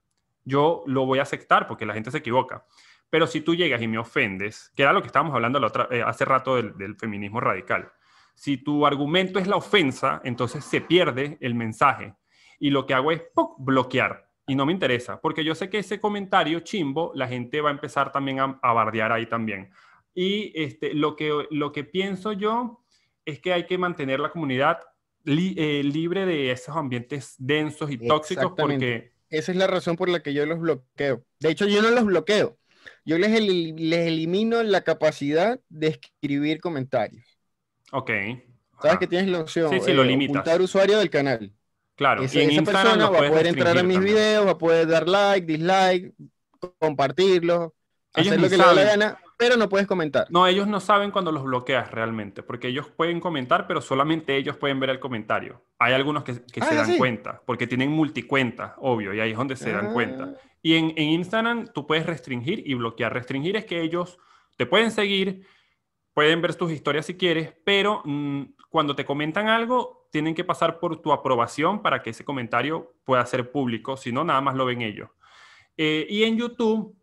yo lo voy a aceptar porque la gente se equivoca. Pero si tú llegas y me ofendes, que era lo que estábamos hablando eh, hace rato del, feminismo radical, si tu argumento es la ofensa, entonces se pierde el mensaje. Y lo que hago es bloquear y no me interesa, porque yo sé que ese comentario chimbo, la gente va a empezar también a, a bardear ahí también. Y este, lo, que, lo que pienso yo es que hay que mantener la comunidad eh, libre de esos ambientes densos y tóxicos porque... Esa es la razón por la que yo los bloqueo. De hecho, yo no los bloqueo. Yo les, les elimino la capacidad de escribir comentarios. Ok. Sabes que tienes la opción. Sí, sí, eh, usuario del canal. Claro, y en esa persona va a poder entrar a mis videos, va a poder dar like, dislike, compartirlo, hacer lo que le dé la gana, pero no puedes comentar. No, ellos no saben cuando los bloqueas realmente, porque ellos pueden comentar, pero solamente ellos pueden ver el comentario. Hay algunos que, se ah, dan cuenta, porque tienen multicuenta, obvio, y ahí es donde se dan cuenta. Ah. Y en Instagram tú puedes restringir y bloquear. Restringir es que ellos te pueden seguir, pueden ver tus historias si quieres, pero mm, cuando te comentan algo, tienen que pasar por tu aprobación para que ese comentario pueda ser público, si no, nada más lo ven ellos. Eh, y en YouTube,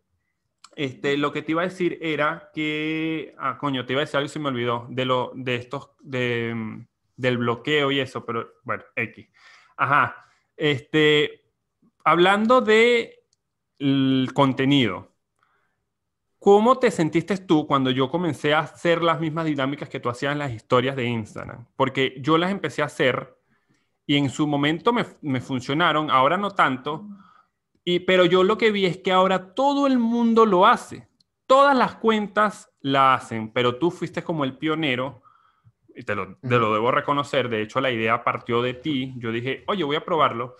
este, lo que te iba a decir era que, ah, coño, te iba a decir algo y se me olvidó, de, lo, de estos, mm, del bloqueo y eso, pero bueno, X. Ajá, este, hablando de contenido, ¿Cómo te sentiste tú cuando yo comencé a hacer las mismas dinámicas que tú hacías en las historias de Instagram? Porque yo las empecé a hacer y en su momento me, funcionaron, ahora no tanto, y, pero yo lo que vi es que ahora todo el mundo lo hace. Todas las cuentas la hacen, pero tú fuiste como el pionero, y te lo, te lo debo reconocer, de hecho la idea partió de ti, yo dije, oye, voy a probarlo,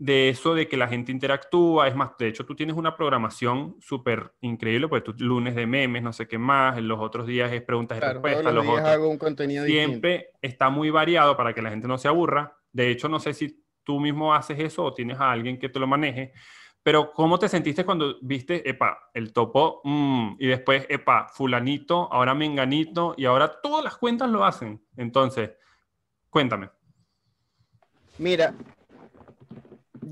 de eso de que la gente interactúa. Es más, de hecho, tú tienes una programación súper increíble, pues tú lunes de memes, no sé qué más, en los otros días es preguntas y respuestas. los, días hago un contenido Siempre está muy variado para que la gente no se aburra. De hecho, no sé si tú mismo haces eso o tienes a alguien que te lo maneje. Pero, ¿cómo te sentiste cuando viste, epa, el topo, mm, y después, epa, fulanito, ahora menganito, y ahora todas las cuentas lo hacen? Entonces, cuéntame. Mira,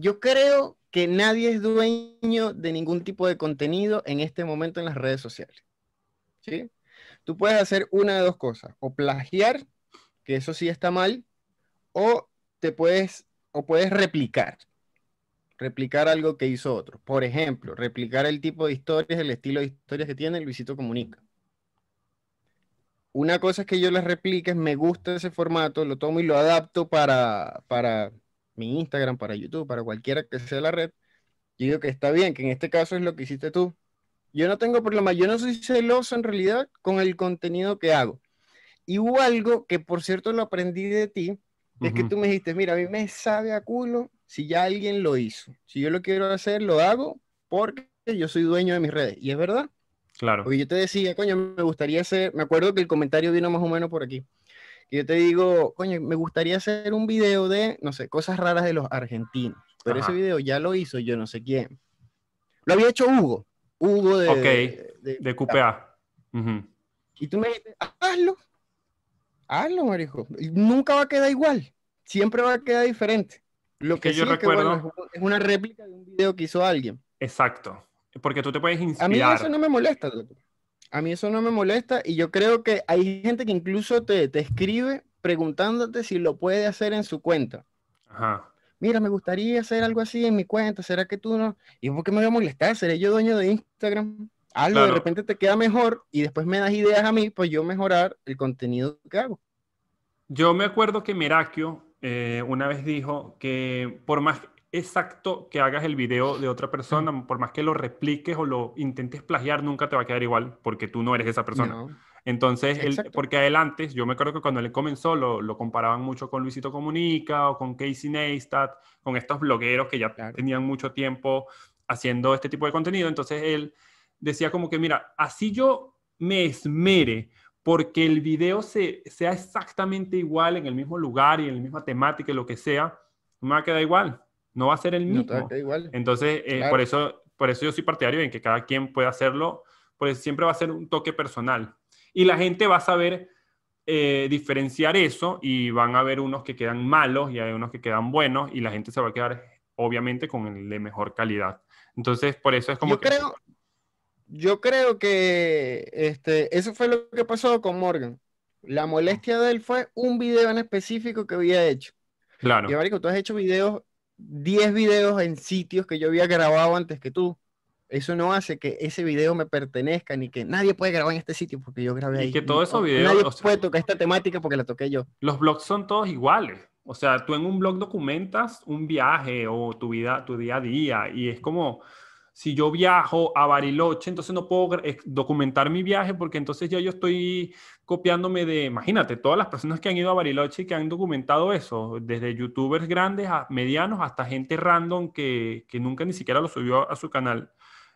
yo creo que nadie es dueño de ningún tipo de contenido en este momento en las redes sociales. ¿Sí? Tú puedes hacer una de dos cosas, o plagiar, que eso sí está mal, o te puedes o puedes replicar. Replicar algo que hizo otro. Por ejemplo, replicar el tipo de historias, el estilo de historias que tiene Luisito Comunica. Una cosa es que yo las replique, me gusta ese formato, lo tomo y lo adapto para mi Instagram, para YouTube, para cualquiera que sea la red, yo digo que está bien, que en este caso es lo que hiciste tú. Yo no tengo problema, yo no soy celoso en realidad con el contenido que hago. Y hubo algo que, por cierto, lo aprendí de ti, es que tú me dijiste, mira, a mí me sabe a culo si ya alguien lo hizo. Si yo lo quiero hacer, lo hago porque yo soy dueño de mis redes. Y es verdad. Claro. Porque yo te decía, coño, me gustaría hacer, me acuerdo que el comentario vino más o menos por aquí que yo te digo, coño, me gustaría hacer un video de, no sé, cosas raras de los argentinos. Pero ese video ya lo hizo yo no sé quién. Lo había hecho Hugo. Hugo de... Ok, de, Y tú me dices, hazlo. Hazlo, marico. Nunca va a quedar igual. Siempre va a quedar diferente. Lo que, yo recuerdo... es una réplica de un video que hizo alguien. Exacto. Porque tú te puedes inspirar. A mí eso no me molesta. Doctor. A mí eso no me molesta y yo creo que hay gente que incluso te, escribe preguntándote si lo puede hacer en su cuenta. Ajá. Mira, me gustaría hacer algo así en mi cuenta, ¿será que tú no? ¿Y por qué me voy a molestar? ¿Seré yo dueño de Instagram? Algo de repente te queda mejor y después me das ideas a mí pues yo mejorar el contenido que hago. Yo me acuerdo que Merakio eh, una vez dijo que por más exacto que hagas el video de otra persona, por más que lo repliques o lo intentes plagiar, nunca te va a quedar igual porque tú no eres esa persona. Entonces, él, porque adelante, yo me acuerdo que cuando él comenzó lo, comparaban mucho con Luisito Comunica o con Casey Neistat, con estos blogueros que ya tenían mucho tiempo haciendo este tipo de contenido. Entonces, él decía como que, mira, así yo me esmere porque el video se, sea exactamente igual en el mismo lugar y en la misma temática y lo que sea, no me va a quedar igual no va a ser el mismo. Entonces, eh, por, eso, por eso yo soy partidario en que cada quien pueda hacerlo, pues siempre va a ser un toque personal. Y la gente va a saber eh, diferenciar eso y van a haber unos que quedan malos y hay unos que quedan buenos y la gente se va a quedar, obviamente, con el de mejor calidad. Entonces, por eso es como... Yo creo, yo creo que este, eso fue lo que pasó con Morgan. La molestia de él fue un video en específico que había hecho. Claro. Y, Marico, tú has hecho videos 10 videos en sitios que yo había grabado antes que tú. Eso no hace que ese video me pertenezca ni que nadie puede grabar en este sitio porque yo grabé ahí. Y que todos esos videos. Nadie puede tocar esta temática porque la toqué yo. Los blogs son todos iguales. O sea, tú en un blog documentas un viaje o tu vida, tu día a día y es como si yo viajo a Bariloche, entonces no puedo eh, documentar mi viaje porque entonces ya yo estoy copiándome de, imagínate, todas las personas que han ido a Bariloche y que han documentado eso, desde youtubers grandes a medianos hasta gente random que, nunca ni siquiera lo subió a, su canal.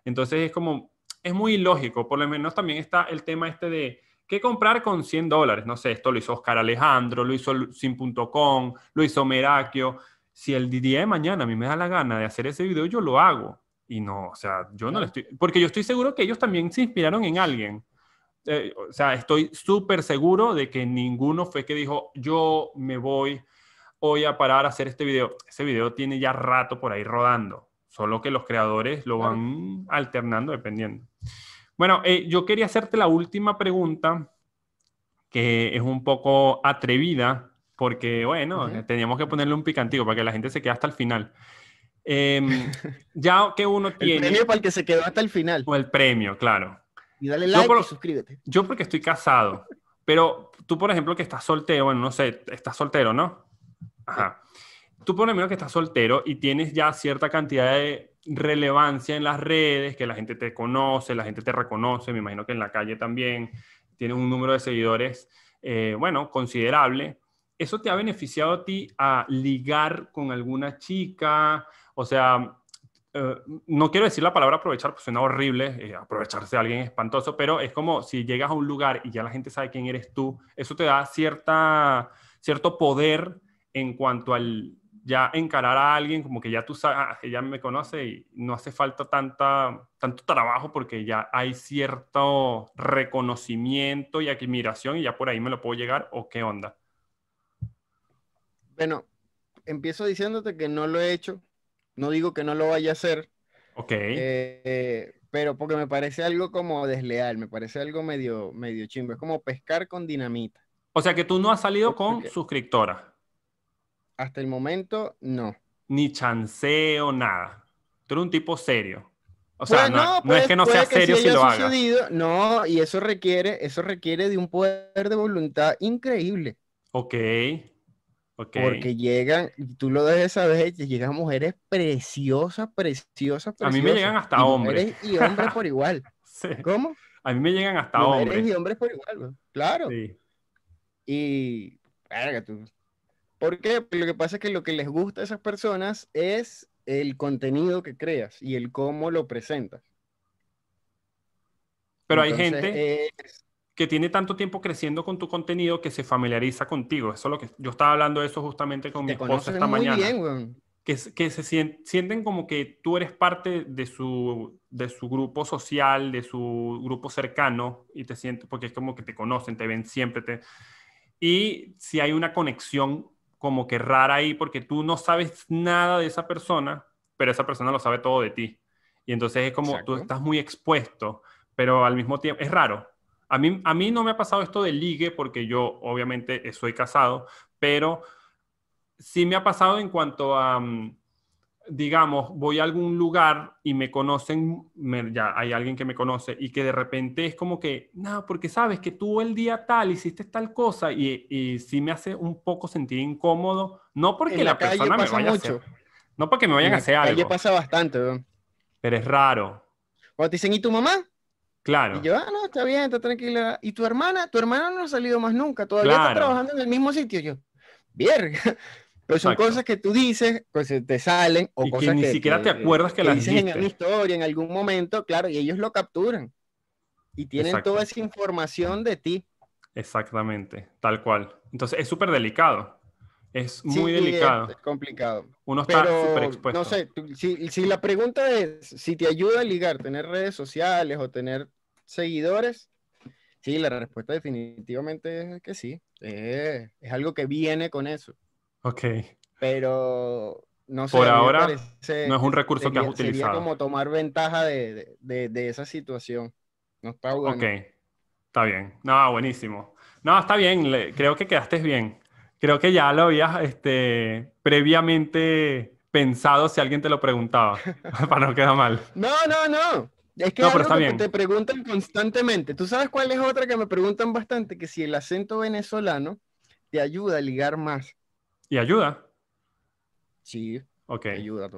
Entonces es como, es muy ilógico, por lo menos también está el tema este de... ¿Qué comprar con 100 dólares? No sé, esto lo hizo Oscar Alejandro, lo hizo Sin.com, lo hizo Merakio. Si el día de mañana a mí me da la gana de hacer ese video, yo lo hago y no, o sea, yo no le estoy, porque yo estoy seguro que ellos también se inspiraron en alguien. Eh, o sea, estoy súper seguro de que ninguno fue que dijo, yo me voy hoy a parar a hacer este video. Ese video tiene ya rato por ahí rodando, solo que los creadores lo van alternando dependiendo. Bueno, eh, yo quería hacerte la última pregunta, que es un poco atrevida, porque bueno, teníamos que ponerle un picantico para que la gente se quede hasta el final. Em, ya que uno tiene... El premio para el que se quedó hasta el final. O el premio, claro. Y dale like suscríbete. Yo porque estoy casado, pero tú, por ejemplo, que estás soltero, bueno, no sé, estás soltero, ¿no? Ajá. Tú, por ejemplo, que estás soltero y tienes ya cierta cantidad de relevancia en las redes, que la gente te conoce, la gente te reconoce, me imagino que en la calle también tienes un número de seguidores, eh, bueno, considerable. ¿Eso te ha beneficiado a ti a ligar con alguna chica? O sea, eh, no quiero decir la palabra aprovechar, pues suena horrible, eh, aprovecharse de alguien espantoso, pero es como si llegas a un lugar y ya la gente sabe quién eres tú, eso te da cierto poder en cuanto al ya encarar a alguien, como que ya tú sabes, ah, ella me conoce y no hace falta tanto trabajo porque ya hay cierto reconocimiento y admiración y ya por ahí me lo puedo llegar o qué onda. Bueno, empiezo diciéndote que no lo he hecho no digo que no lo vaya a hacer. Eh, pero porque me parece algo como desleal, me parece algo medio, medio chimbo. Es como pescar con dinamita. O sea que tú no has salido con suscriptora. Hasta el momento, no. Ni chanceo, nada. Tú eres un tipo serio. O sea, pues no, es pues, que no sea serio si, lo hagas. No, y eso requiere, eso requiere de un poder de voluntad increíble. Ok. Porque llegan, tú lo debes saber, llegan mujeres preciosas, preciosas, preciosas. A mí me llegan hasta hombres. y hombres por igual. ¿Cómo? A mí me llegan hasta hombres. y hombres por igual, claro. Y, porque tú. Lo que pasa es que lo que les gusta a esas personas es el contenido que creas y el cómo lo presentas. Pero hay gente que tiene tanto tiempo creciendo con tu contenido que se familiariza contigo. Eso es lo que yo estaba hablando de eso justamente con mi esposa esta mañana. Bien, Que, se sienten, como que tú eres parte de su, de su grupo social, de su grupo cercano, y te porque es como que te conocen, te ven siempre. Te, y si hay una conexión como que rara ahí, porque tú no sabes nada de esa persona, pero esa persona lo sabe todo de ti. Y entonces es como tú estás muy expuesto, pero al mismo tiempo, es raro, a mí, a mí no me ha pasado esto de ligue porque yo obviamente soy casado, pero sí me ha pasado en cuanto a, mm, digamos, voy a algún lugar y me conocen, ya hay alguien que me conoce y que de repente es como que, no, porque sabes que tú el día tal hiciste tal cosa y, y sí me hace un poco sentir incómodo, no porque la, persona me vaya mucho. a hacer, no porque me vayan a hacer calle algo. pasa bastante, pero es raro. O te dicen, ¿y tu mamá? Claro. Y yo, ah, no, está bien, está tranquila. ¿Y tu hermana? Tu hermana no ha salido más nunca, todavía está trabajando en el mismo sitio. Yo, verga. Pero son cosas que tú dices, pues te salen, o cosas que ni siquiera te acuerdas que, las dices en una historia, en algún momento, claro, y ellos lo capturan. Y tienen toda esa información de ti. Exactamente, tal cual. Entonces es súper delicado. Es muy delicado. Es complicado. Uno está súper expuesto. No sé, si, la pregunta es si te ayuda a ligar, tener redes sociales o tener seguidores, sí, la respuesta definitivamente es que sí. Eh, es algo que viene con eso. Ok. Pero no sé. Por ahora, no es un recurso que has utilizado. Sería como tomar ventaja de, esa situación. No está Ok. Está bien. No, buenísimo. No, está bien. creo que quedaste bien creo que ya lo habías este, previamente pensado si alguien te lo preguntaba, para no quedar mal. No, no, no. Es que, te preguntan constantemente. ¿Tú sabes cuál es otra que me preguntan bastante? Que si el acento venezolano te ayuda a ligar más. ¿Y ayuda? Sí. Ok. ayuda,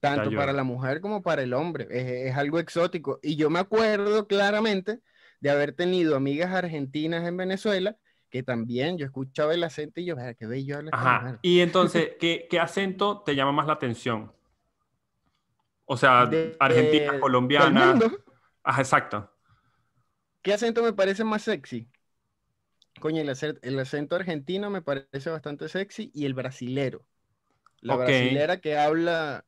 Tanto para la mujer como para el hombre. es algo exótico. Y yo me acuerdo claramente de haber tenido amigas argentinas en Venezuela que también yo escuchaba el acento y yo, qué bello habla. Este y entonces, ¿qué, acento te llama más la atención? O sea, argentina, eh, colombiana. Ajá, exacto. ¿Qué acento me parece más sexy? Coño, el, acento, el acento argentino me parece bastante sexy y el brasilero. La brasilera que habla.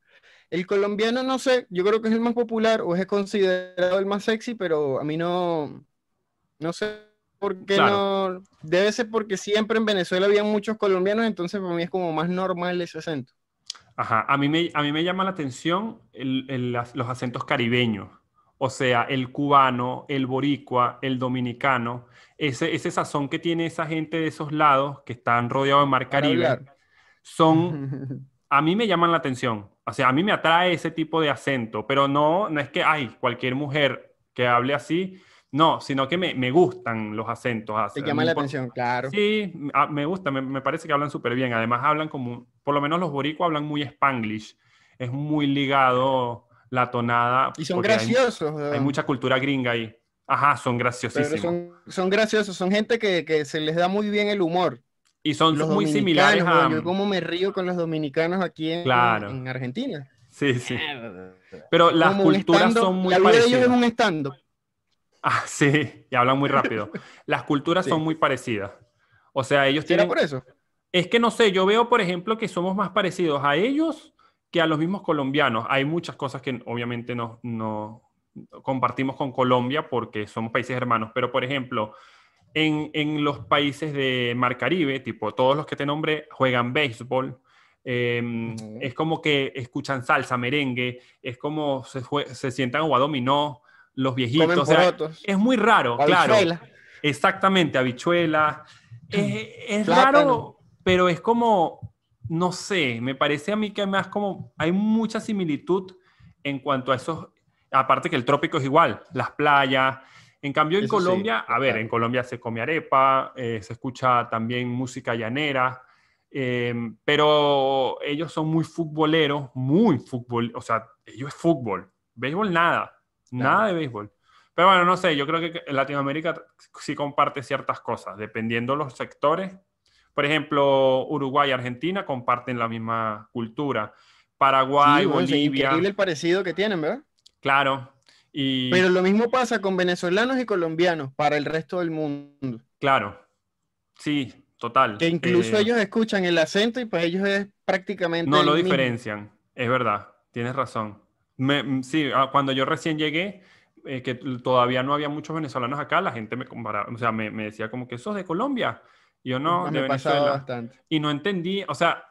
El colombiano, no sé, yo creo que es el más popular o es considerado el más sexy, pero a mí no. No sé, porque no. Debe ser porque siempre en Venezuela había muchos colombianos, entonces para mí es como más normal ese acento. Ajá, a mí me, a mí me llama la atención el, los acentos caribeños. O sea, el cubano, el boricua, el dominicano, ese, ese sazón que tiene esa gente de esos lados que están rodeados de mar Caribe, son, a mí me llaman la atención. O sea, a mí me atrae ese tipo de acento, pero no, no es que, ay, cualquier mujer que hable así no, sino que me, gustan los acentos. Te llama la atención, claro. Sí, ah, me gusta, me, parece que hablan súper bien. Además, hablan como, por lo menos los boricuas hablan muy spanglish. Es muy ligado la tonada. Y son graciosos. Hay, mucha cultura gringa ahí. Ajá, son graciosísimos. son, graciosos, son gente que, se les da muy bien el humor. Y son muy similares a... Yo como me río con los dominicanos aquí en, en Argentina. Sí, sí. Eh, Pero las culturas son muy la parecidas. un estando. Ah, sí, y hablan muy rápido. Las culturas son muy parecidas. O sea, ellos tienen... por eso? Es que no sé, yo veo, por ejemplo, que somos más parecidos a ellos que a los mismos colombianos. Hay muchas cosas que obviamente no, compartimos con Colombia porque somos países hermanos, pero por ejemplo, en, los países de Mar Caribe, tipo todos los que te nombre juegan béisbol. Em, es como que escuchan salsa, merengue, es como se, sientan a dominó, los viejitos. es muy raro, claro. Exactamente, habichuela. Mm. Es, es raro, pero es como, no sé, me parece a mí que más como hay mucha similitud en cuanto a esos, aparte que el trópico es igual, las playas. En cambio, en Colombia, a ver, en Colombia se come arepa, eh, se escucha también música llanera, em, pero ellos son muy futboleros, muy fútbol, o sea, ellos es fútbol, béisbol nada. Nada de béisbol. Pero bueno, no sé, yo creo que Latinoamérica sí comparte ciertas cosas, dependiendo los sectores. Por ejemplo, Uruguay y Argentina comparten la misma cultura. Paraguay, Bolivia. Es increíble el parecido que tienen, ¿verdad? Claro. Y... Pero lo mismo pasa con venezolanos y colombianos para el resto del mundo. Claro. Sí, total. Que incluso eh, ellos escuchan el acento y pues ellos es prácticamente. No lo diferencian, es verdad, tienes razón. Mm, sí, ah, cuando yo recién llegué, eh, que todavía no había muchos venezolanos acá, la gente me comparaba, o sea, me, decía como que sos de Colombia. yo no, de Venezuela. Bastante. Y no entendí, o sea,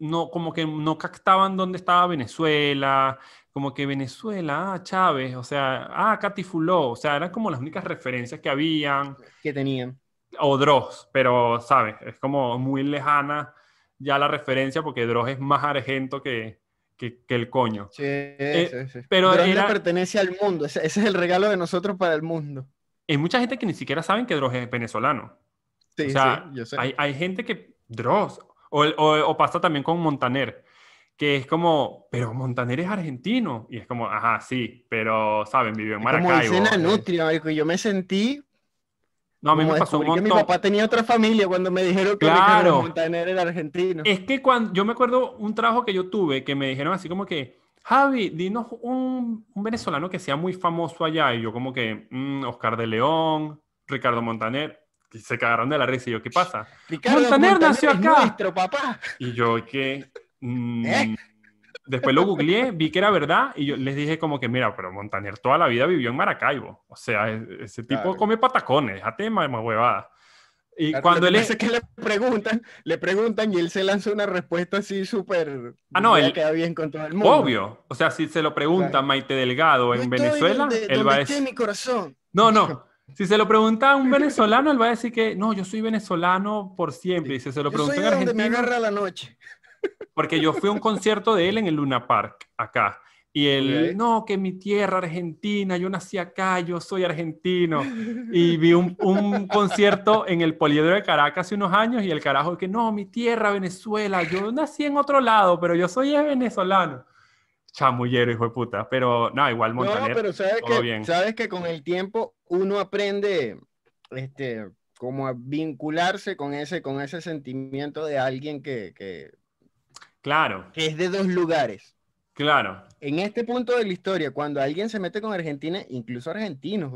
no, como que no captaban dónde estaba Venezuela, como que Venezuela, ah, Chávez, o sea, ah, Catifuló, o sea, eran como las únicas referencias que habían. Que tenían. O Dross, pero, ¿sabes? Es como muy lejana ya la referencia porque Dross es más argento que, que, el coño. Sí, eh, sí, sí. Pero él pertenece al mundo, ese, es el regalo de nosotros para el mundo. Hay mucha gente que ni siquiera saben que Dross es venezolano. Sí, sí, yo sé. Hay, hay, gente que Dross, o, pasa también con Montaner que es como, pero Montaner es argentino. Y es como, ajá, sí, pero, ¿saben? Vivió en Maracaibo. Como una la eh, nutria, Yo me sentí no, a mí me pasó un montón. mi papá tenía otra familia cuando me dijeron que claro. Montaner era argentino. Es que cuando yo me acuerdo un trabajo que yo tuve que me dijeron así como que, Javi, dinos un, venezolano que sea muy famoso allá. Y yo como que, mm, Oscar de León, Ricardo Montaner. Y se cagaron de la risa. Y yo, ¿qué pasa? Ricardo Montaner, nació acá. papá. Y yo, ¿qué? ¿Eh? Mm, después lo googleé, vi que era verdad y yo les dije como que, mira, pero Montaner toda la vida vivió en Maracaibo. O sea, e-, ese tipo come patacones, déjate de más huevada. Y cuando él es que le preguntan, le preguntan y él se lanza una respuesta así súper Ah, no, él queda bien con todo el mundo. Obvio. O sea, si se lo pregunta Maite Delgado en Venezuela, él va a decir mi corazón. No, no. Si se lo pregunta a un venezolano, él va a decir que no, yo soy venezolano por siempre. Y si se lo pregunta me agarra la noche. Porque yo fui a un concierto de él en el Luna Park, acá. Y él, no, que mi tierra argentina, yo nací acá, yo soy argentino. Y vi un, un concierto en el Poliedro de Caracas hace unos años y el carajo que no, mi tierra, Venezuela, yo nací en otro lado, pero yo soy venezolano. Chamullero, hijo de puta. Pero no, igual Montaner, no, pero sabes que, Sabes que con el tiempo uno aprende este, como a vincularse con ese, con ese sentimiento de alguien que, que Claro. Que es de dos lugares. Claro. En este punto de la historia, cuando alguien se mete con Argentina, incluso argentinos,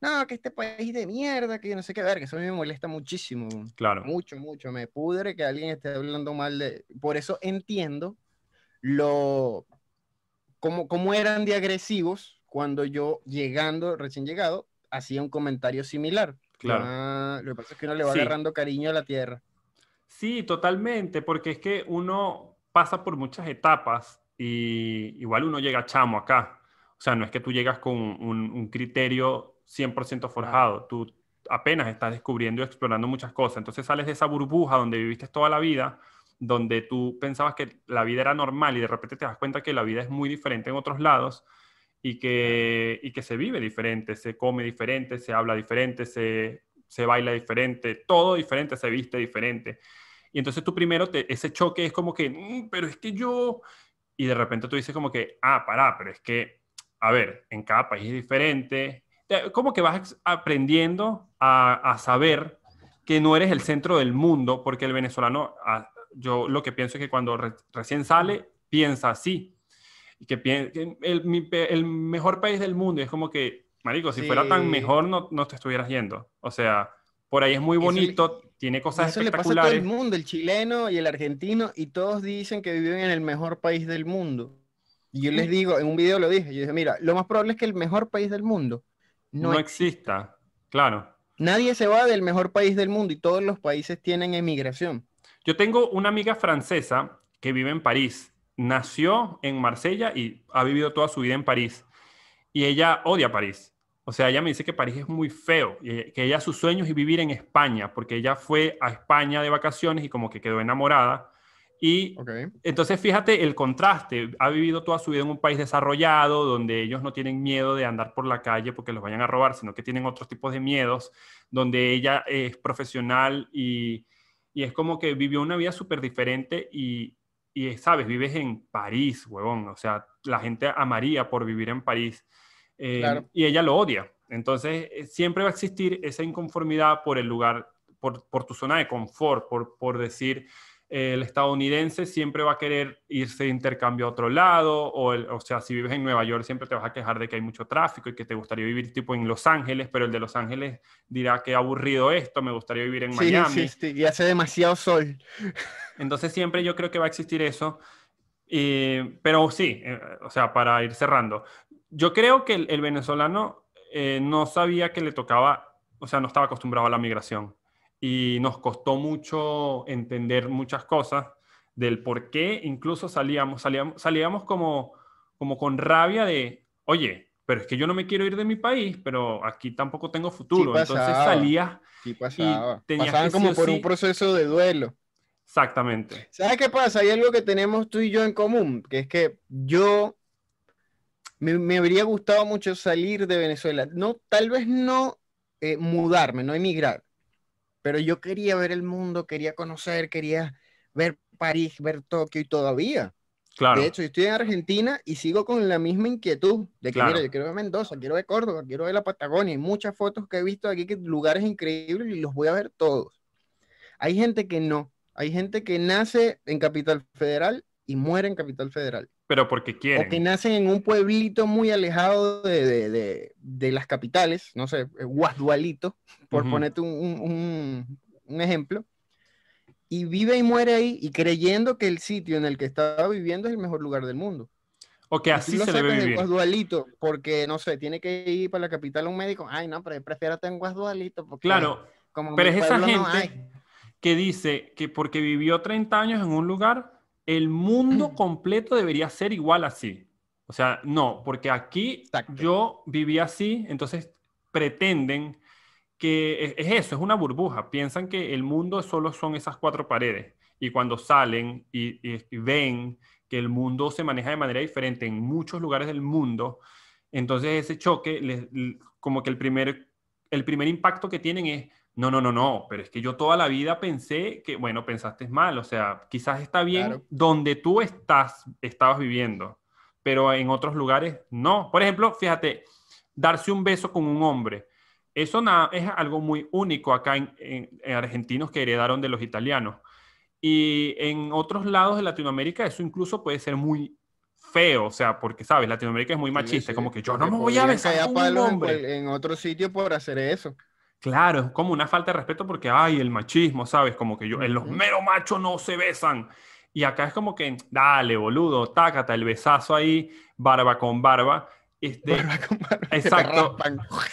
no, que este país de mierda, que yo no sé qué ver, que eso a mí me molesta muchísimo. claro. Mucho, mucho. Me pudre que alguien esté hablando mal de. Por eso entiendo lo. Cómo, cómo eran de agresivos cuando yo, llegando, recién llegado, hacía un comentario similar. Claro. Ah, lo que pasa es que uno le va agarrando cariño a la tierra. Sí, totalmente, porque es que uno, pasa por muchas etapas y igual uno llega chamo acá. O sea, no es que tú llegas con un, criterio 100% forjado. Tú apenas estás descubriendo y explorando muchas cosas. Entonces sales de esa burbuja donde viviste toda la vida, donde tú pensabas que la vida era normal y de repente te das cuenta que la vida es muy diferente en otros lados y que, y que se vive diferente, se come diferente, se habla diferente, se, se baila diferente, todo diferente, se viste diferente. Y entonces tú primero, ese choque es como que, mm, pero es que yo... Y de repente tú dices como que, ah, pará, pero es que, a ver, en cada país es diferente. Como que vas aprendiendo a, a saber que no eres el centro del mundo, porque el venezolano, ah, yo lo que pienso es que cuando recién sale, piensa así. Y que, que el, mejor país del mundo. es como que, marico, si fuera tan mejor, no, no te estuvieras yendo. O sea, por ahí es muy bonito, tiene cosas eso le pasa a todo el mundo, el chileno y el argentino, y todos dicen que viven en el mejor país del mundo. Y yo les digo, en un video lo dije, yo dije, mira, lo más probable es que el mejor país del mundo no, exista. Claro. Nadie se va del mejor país del mundo y todos los países tienen emigración. Yo tengo una amiga francesa que vive en París. Nació en Marsella y ha vivido toda su vida en París. Y ella odia París. O sea, ella me dice que París es muy feo, que ella sus sueños es vivir en España, porque ella fue a España de vacaciones y como que quedó enamorada. Y entonces fíjate el contraste, ha vivido toda su vida en un país desarrollado, donde ellos no tienen miedo de andar por la calle porque los vayan a robar, sino que tienen otros tipos de miedos, donde ella es profesional y, y es como que vivió una vida súper diferente y, y, sabes, vives en París, huevón, o sea, la gente amaría por vivir en París. Eh, y ella lo odia. Entonces, eh, siempre va a existir esa inconformidad por el lugar, por, tu zona de confort, por, decir, eh, el estadounidense siempre va a querer irse de intercambio a otro lado, o, sea, si vives en Nueva York siempre te vas a quejar de que hay mucho tráfico y que te gustaría vivir tipo en Los Ángeles, pero el de Los Ángeles dirá que aburrido esto, me gustaría vivir en Miami. Sí, sí, y hace demasiado sol. Entonces, siempre yo creo que va a existir eso. pero sí, o sea, para ir cerrando, yo creo que el, venezolano eh, no sabía que le tocaba, o sea, no estaba acostumbrado a la migración y nos costó mucho entender muchas cosas del por qué incluso salíamos, salíamos, salíamos como, como con rabia de, oye, pero es que yo no me quiero ir de mi país, pero aquí tampoco tengo futuro. Entonces salía sí pasaba. pasaban como por un proceso de duelo. Exactamente. ¿Sabes qué pasa? Hay algo que tenemos tú y yo en común, que es que yo me, habría gustado mucho salir de Venezuela. No, tal vez no eh, mudarme, no emigrar, pero yo quería ver el mundo, quería conocer, quería ver París, ver Tokio y todavía. Claro. De hecho, estoy en Argentina y sigo con la misma inquietud de que, quiero ver Mendoza, quiero ver Córdoba, quiero ver la Patagonia. Hay muchas fotos que he visto aquí, que lugares increíbles y los voy a ver todos. Hay gente que no. Hay gente que nace en Capital Federal y muere en Capital Federal. Pero porque quieren. O que nacen en un pueblito muy alejado de, de, de, las capitales, no sé, eh, Guadualito, por ponerte un, un, ejemplo, y vive y muere ahí y creyendo que el sitio en el que estaba viviendo es el mejor lugar del mundo. O que así se debe vivir. Guasdualito, porque no sé, tiene que ir para la capital a un médico. Ay, no, pero prefiero estar en Guasdualito. claro, como pero es esa gente que dice que porque vivió 30 años en un lugar, el mundo mm. completo debería ser igual así. O sea, no, porque aquí yo viví así, entonces pretenden que es eso, es una burbuja. Piensan que el mundo solo son esas cuatro paredes. Y cuando salen y, ven que el mundo se maneja de manera diferente en muchos lugares del mundo, entonces ese choque, como que el primer, el primer impacto que tienen es, no, no, no, no, pero es que yo toda la vida pensé que, bueno, pensaste mal, o sea, quizás está bien donde tú estás, estabas viviendo, pero en otros lugares no. Por ejemplo, fíjate, darse un beso con un hombre, eso es algo muy único acá en, argentinos que heredaron de los italianos. Y en otros lados de Latinoamérica eso incluso puede ser muy feo, o sea, porque sabes, Latinoamérica es muy machista, como que yo no me voy a besar a un hombre. en otro sitio por hacer eso. Claro, es como una falta de respeto porque, ay, el machismo, ¿sabes? Como que yo, en los mero machos no se besan. Y acá es como que, dale, boludo, tácata, el besazo ahí, barba con barba. Este, barba con barba exacto.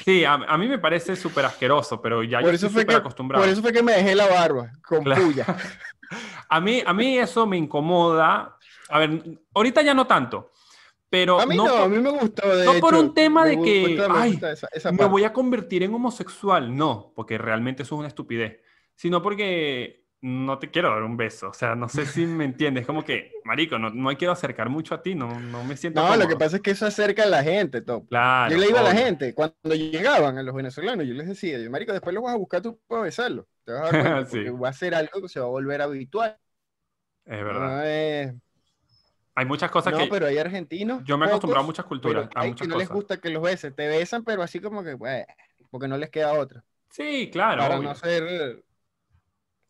Sí, a, mí me parece súper asqueroso, pero ya yo estoy acostumbrado. Por eso fue que me dejé la barba, con la puya. a, mí, a mí eso me incomoda. A ver, ahorita ya no tanto, pero a mí no, por, a mí me gustó. no por un tema de que me, ay, voy a convertir en homosexual, no, porque realmente eso es una estupidez, sino porque no te quiero dar un beso, o sea, no sé si me entiendes, como que, marico, no, no quiero acercar mucho a ti, no, no me siento. No, lo que pasa es que eso acerca a la gente, Top. yo le iba a la gente, cuando llegaban a los venezolanos, yo les decía, marico, después lo vas a buscar tú para besarlo, te vas a dar porque va a ser algo que se va a volver habitual. Es verdad. Hay muchas cosas que. No, pero hay argentinos. Yo me he acostumbrado a muchas culturas. A hay que no les gusta que los beses Te besan, pero así como que, pues, porque no les queda otra. Sí, claro. Para no ser.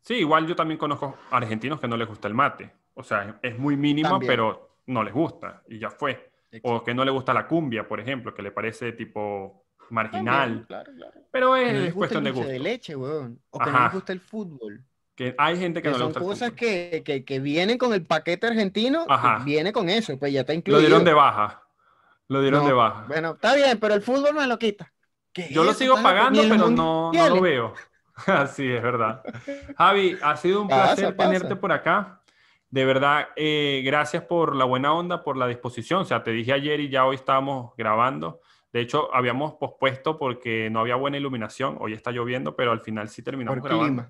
Sí, igual yo también conozco argentinos que no les gusta el mate. O sea, es muy mínimo, pero no les gusta y ya fue. O que no le gusta la cumbia, por ejemplo, que le parece tipo marginal. claro, claro. Pero es cuestión de de leche, weón. O que no les gusta el fútbol. Que hay gente que, Son cosas que, que, que, vienen con el paquete argentino, viene con eso, pues ya está incluido. Lo dieron de baja. Lo dieron de baja. Bueno, está bien, pero el fútbol me lo quita. Yo lo sigo pagando, pero no, no, lo veo. Así es verdad. Javi, ha sido un placer tenerte por acá. De verdad, eh, gracias por la buena onda, por la disposición. O sea, te dije ayer y ya hoy estábamos grabando. De hecho, habíamos pospuesto porque no había buena iluminación. Hoy está lloviendo, pero al final sí terminamos grabando.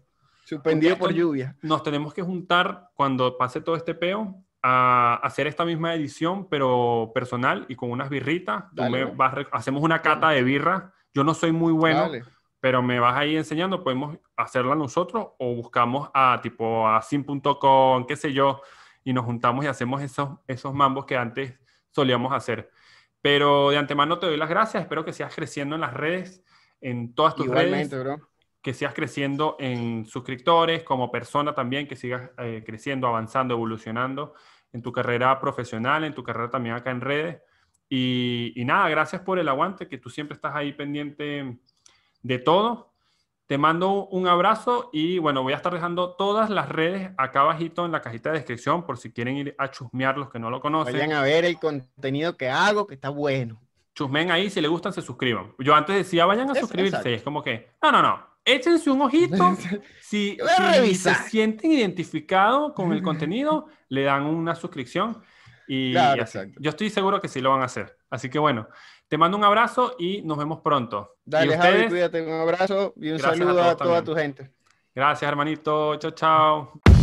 Suspendido por lluvia. Nos tenemos que juntar cuando pase todo este peo a hacer esta misma edición, pero personal y con unas birritas. hacemos una cata de birra. Yo no soy muy bueno, pero me vas ahí enseñando. Podemos hacerla nosotros o buscamos a tipo a sim.com, qué sé yo, y nos juntamos y hacemos esos, esos mambos que antes solíamos hacer. Pero de antemano te doy las gracias. Espero que seas creciendo en las redes, en todas tus redes que sigas creciendo en suscriptores, como persona también, que sigas eh, creciendo, avanzando, evolucionando en tu carrera profesional, en tu carrera también acá en redes. Y, nada, gracias por el aguante, que tú siempre estás ahí pendiente de todo. Te mando un abrazo y bueno, voy a estar dejando todas las redes acá abajito en la cajita de descripción por si quieren ir a chusmear los que no lo conocen. Vayan a ver el contenido que hago, que está bueno. Chusmen ahí, si les gustan, se suscriban. Yo antes decía, vayan a suscribirse. es como que, no, no, no, échense un ojito. Si, se sienten identificados con el contenido, le dan una suscripción. Y yo estoy seguro que sí lo van a hacer. Así que bueno, te mando un abrazo y nos vemos pronto. Dale, ustedes, Javi, cuídate. Un abrazo y un saludo a, toda tu gente. Gracias, hermanito. Chao, chao.